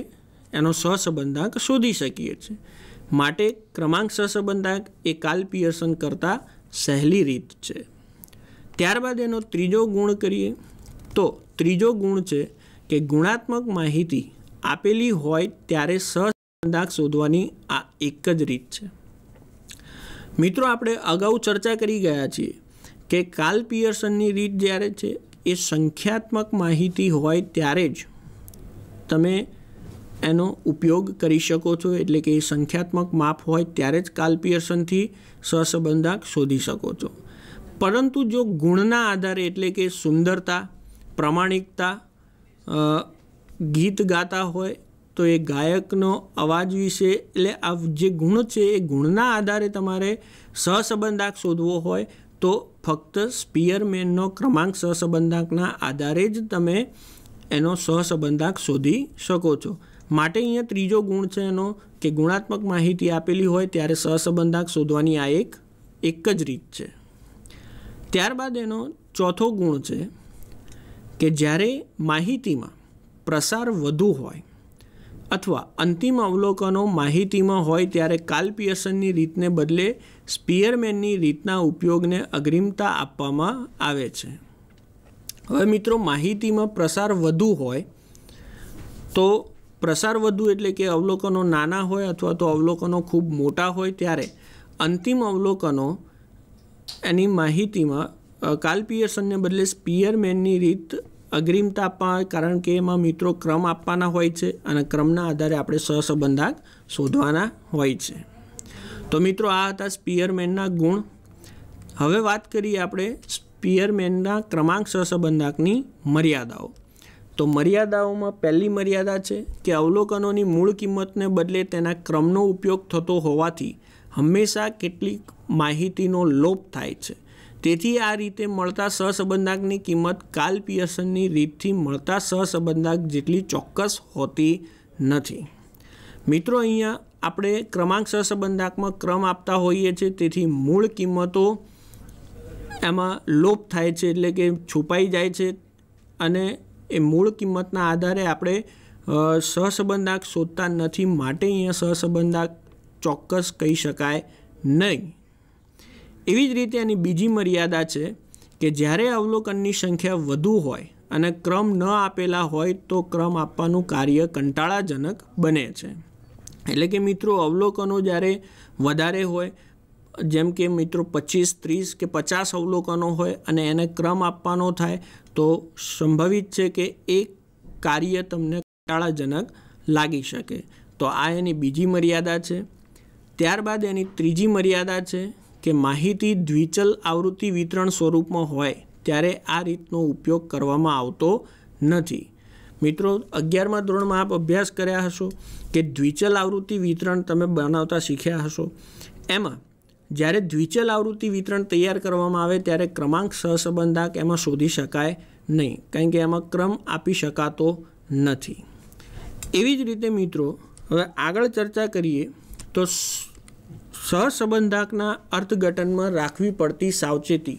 એનો સહસંબંધાંક શોધી શકીએ છીએ માટે ક્રમાંક સહસંબંધાંક એ કાલ પિયર્સન કરતાં સહેલી રીત છે ત્યારબાદ એનો ત્રીજો ગુણ કરીએ તો ત્રીજો ગુણ છે કે ગુણાત્મક માહિતી આપેલી હોય ત્યારે સહસંબંધાંક શોધવાની આ એક જ રીત છે મિત્રો આપણે અગાઉ ચર્ચા કરી ગયા છીએ કે કાલ પિયર્સનની રીત જ્યારે છે એ સંખ્યાત્મક માહિતી હોય ત્યારે જ તમે એનો ઉપયોગ કરી શકો છો એટલે કે એ સંખ્યાત્મક માપ હોય ત્યારે જ કાલ પિયર્સનથી સહસંબંધાક શોધી શકો છો પરંતુ જો ગુણના આધારે એટલે કે સુંદરતા પ્રમાણિકતા ગીત ગાતા હોય તો એ ગાયકનો અવાજ વિશે એટલે આ જે ગુણ છે એ ગુણના આધારે તમારે સહસંબંધાક શોધવો હોય તો ફક્ત સ્પિયરમેનનો ક્રમાંક સહસંબંધાકના આધારે જ તમે એનો સહસંબંધાક શોધી શકો છો માટે અહીંયા ત્રીજો ગુણ છે એનો કે ગુણાત્મક માહિતી આપેલી હોય ત્યારે સહસંબંધાક શોધવાની આ એક એક જ રીત છે ત્યારબાદ એનો ચોથો ગુણ છે કે જ્યારે માહિતીમાં પ્રસાર વધુ હોય અથવા અંતિમ અવલોકનો માહિતીમાં હોય ત્યારે કાલ પિયર્સનની રીતને બદલે સ્પિયરમેનની રીતના ઉપયોગને અગ્રિમતા આપવામાં આવે છે હવે મિત્રો માહિતીમાં પ્રસાર વધુ હોય તો પ્રસાર વધુ એટલે કે અવલોકનો નાના હોય અથવા તો અવલોકનો ખૂબ મોટા હોય ત્યારે અંતિમ અવલોકનો એની માહિતીમાં કાલ પિયર્સનને બદલે સ્પિયરમેનની રીત અગ્રિમતા પણ કારણ કે એમાં મિત્રો ક્રમ આપવાના હોય છે અને ક્રમના આધારે આપણે સહસંબંધાક શોધવાના હોય છે તો મિત્રો આ હતા સ્પીયરમેનના ગુણ હવે વાત કરીએ આપણે સ્પિયરમેનના ક્રમાંક સહસંબંધાકની મર્યાદાઓ તો મર્યાદાઓમાં પહેલી મર્યાદા છે કે અવલોકનોની મૂળ કિંમતને બદલે તેના ક્રમનો ઉપયોગ થતો હોવાથી હંમેશા કેટલીક માહિતીનો લોપ થાય છે તેથી આ રીતે મળતા સહસંબંધાકની કિંમત કાલ પિયર્સનની રીતથી મળતા સહસંબંધાક જેટલી ચોક્કસ હોતી નથી મિત્રો અહીંયા આપણે ક્રમાંક સહસંબંધાકમાં ક્રમ આપતા હોઈએ છીએ તેથી મૂળ કિંમતો એમાં લોપ થાય છે એટલે કે છુપાઈ જાય છે અને એ મૂળ કિંમતના આધારે આપણે સહસંબંધાક શોધતા નથી માટે અહીંયા સહસંબંધાક ચોક્કસ કહી શકાય નહીં એવી જ રીતે એની બીજી મર્યાદા છે કે જ્યારે અવલોકનની સંખ્યા વધુ હોય અને ક્રમ ન આપેલા હોય તો ક્રમ આપવાનું કાર્ય કંટાળાજનક બને છે એટલે કે મિત્રો અવલોકનો જ્યારે વધારે હોય જેમ કે મિત્રો પચીસ ત્રીસ કે પચાસ અવલોકનો હોય અને એને ક્રમ આપવાનો થાય તો સંભવિત છે કે એક કાર્ય તમને કંટાળાજનક લાગી શકે તો આ એની બીજી મર્યાદા છે ત્યારબાદ એની ત્રીજી મર્યાદા છે કે માહિતી દ્વિચલ આવૃત્તિ વિતરણ સ્વરૂપમાં હોય ત્યારે આ રીતનો ઉપયોગ કરવામાં આવતો નથી મિત્રો અગિયારમા ધોરણમાં આપ અભ્યાસ કર્યા હશો કે દ્વિચલ આવૃત્તિ વિતરણ તમે બનાવતા શીખ્યા હશો એમાં જ્યારે દ્વિચલ આવૃત્તિ વિતરણ તૈયાર કરવામાં આવે ત્યારે ક્રમાંક સહસંબંધાક એમાં શોધી શકાય નહીં કારણ કે એમાં ક્રમ આપી શકાતો નથી એવી જ રીતે મિત્રો હવે આગળ ચર્ચા કરીએ તો સહસંબંધાકના અર્થઘટનમાં રાખવી પડતી સાવચેતી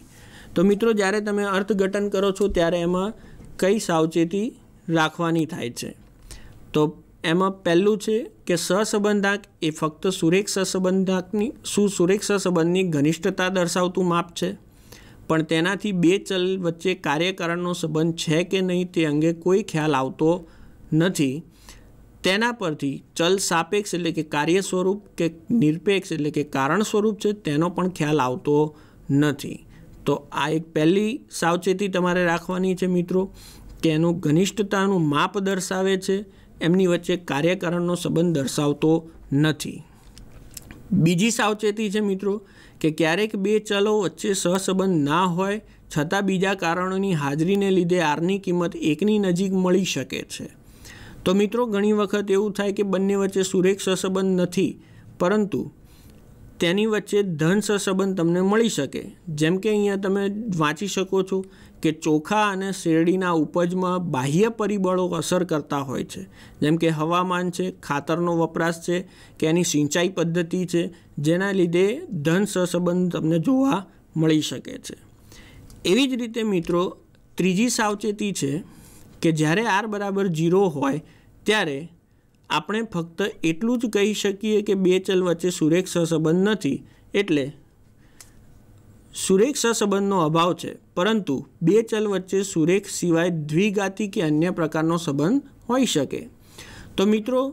તો મિત્રો જ્યારે તમે અર્થઘટન કરો છો ત્યારે એમાં કઈ સાવચેતી રાખવાની થાય છે તો એમાં પહેલું છે કે સહસંબંધાક એ ફક્ત સુરેખ સહસંબંધાકની શું સુરેખ સહસંબંધની ઘનિષ્ઠતા દર્શાવતું માપ છે પણ તેનાથી બે ચલ વચ્ચે કાર્યકારણનો સંબંધ છે કે નહીં તે અંગે કોઈ ખ્યાલ આવતો નથી તેના પરથી ચલ સાપેક્ષ એટલે કે કાર્ય સ્વરૂપ કે નિરપેક્ષ એટલે કે કારણ સ્વરૂપ છે તેનો પણ ખ્યાલ આવતો નથી તો આ એક પહેલી સાવચેતી તમારે રાખવાની છે મિત્રો કે એનું ઘનિષ્ઠતાનું માપ દર્શાવે છે એમની વચ્ચે કાર્યકારણનો સંબંધ દર્શાવતો નથી બીજી સાવચેતી છે મિત્રો કે ક્યારેક બે ચલો વચ્ચે સહસંબંધ ના હોય છતાં બીજા કારણોની હાજરીને લીધે આરની કિંમત એકની નજીક મળી શકે છે તો મિત્રો ઘણી વખત એવું થાય કે બંને વચ્ચે સુરેખ સહસંબંધ નથી પરંતુ તેની વચ્ચે ધન સહસંબંધ તમને મળી શકે જેમ કે અહીંયા તમે વાંચી શકો છો કે ચોખા અને શેરડીના ઉપજમાં બાહ્ય પરિબળો અસર કરતા હોય છે જેમ કે હવામાન છે ખાતરનો વપરાશ છે કે એની સિંચાઈ પદ્ધતિ છે જેના લીધે ધન સહસંબંધ તમને જોવા મળી શકે છે એવી જ રીતે મિત્રો ત્રીજી સાવચેતી છે કે જ્યારે આર બરાબર ઝીરો હોય ત્યારે આપણે ફક્ત એટલું જ કહી શકીએ કે બે ચલ વચ્ચે સુરેખ સંબંધ નથી એટલે સુરેક્ષા સંબંધનો અભાવ છે પરંતુ બે ચલ વચ્ચે સુરેખ સિવાય દ્વિગાતી કે અન્ય પ્રકારનો સંબંધ હોઈ શકે તો મિત્રો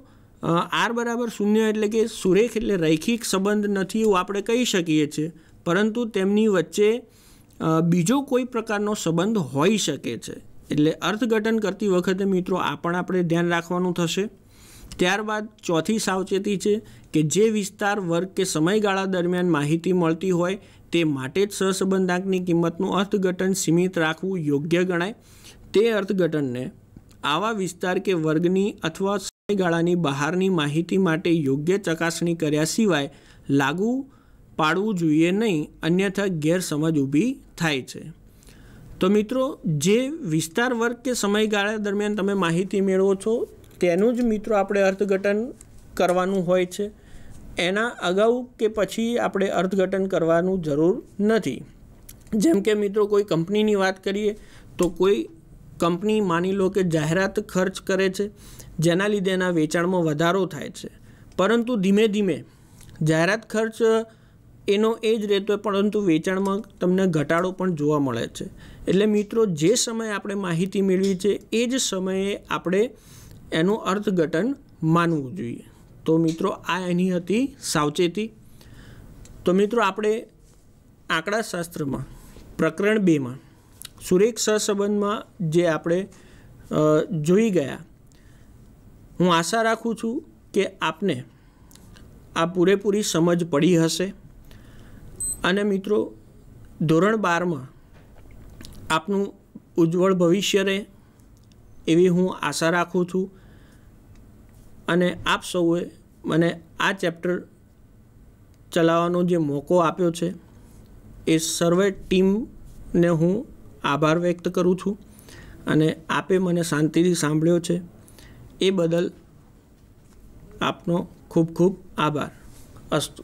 આર બરાબર શૂન્ય એટલે કે સુરેખ એટલે રૈખિક સંબંધ નથી એવું આપણે કહી શકીએ છીએ પરંતુ તેમની વચ્ચે બીજો કોઈ પ્રકારનો સંબંધ હોઈ શકે છે એટલે અર્થઘટન કરતી વખતે મિત્રો આ પણ આપણે ધ્યાન રાખવાનું થશે ત્યારબાદ ચોથી સાવચેતી છે કે જે વિસ્તાર વર્ગ કે સમયગાળા દરમિયાન માહિતી મળતી હોય તે માટે જ સહસંબંધાંકની કિંમતનું અર્થઘટન સીમિત રાખવું યોગ્ય ગણાય તે અર્થઘટનને આવા વિસ્તાર કે વર્ગની અથવા સમયગાળાની બહારની માહિતી માટે યોગ્ય ચકાસણી કર્યા સિવાય લાગુ પાડવું જોઈએ નહીં અન્યથા ગેરસમજ ઊભી થાય છે તો મિત્રો જે વિસ્તાર વર્ગ કે સમયગાળા દરમિયાન તમે માહિતી મેળવો છો તેનું જ મિત્રો આપણે અર્થઘટન કરવાનું હોય છે એના અગાઉ કે પછી આપણે અર્થઘટન કરવાનું જરૂર નથી જેમ કે મિત્રો કોઈ કંપનીની વાત કરીએ તો કોઈ કંપની માની લો કે જાહેરાત ખર્ચ કરે છે જેના લીધે એના વેચાણમાં વધારો થાય છે પરંતુ ધીમે ધીમે જાહેરાત ખર્ચ એનો એ જ રહેતો પરંતુ વેચાણમાં તમને ઘટાડો પણ જોવા મળે છે એટલે મિત્રો જે સમયે આપણે માહિતી મેળવી છે એ જ સમયે આપણે એનું અર્થઘટન માનવું જોઈએ તો મિત્રો આ એની હતી સાવચેતી તો મિત્રો આપણે આંકડાશાસ્ત્રમાં પ્રકરણ બેમાં સુરેખ સહસંબંધમાં જે આપણે જોઈ ગયા હું આશા રાખું છું કે આપને આ પૂરેપૂરી સમજ પડી હશે અને મિત્રો ધોરણ બારમાં આપનું ઉજ્જવળ ભવિષ્ય રહે એવી હું આશા રાખું છું અને આપ સૌએ મને આ ચેપ્ટર ચલાવવાનો જે મોકો આપ્યો છે એ સર્વે ટીમને હું આભાર વ્યક્ત કરું છું અને આપે મને શાંતિથી સાંભળ્યો છે એ બદલ આપનો ખૂબ ખૂબ આભાર અસ્તુ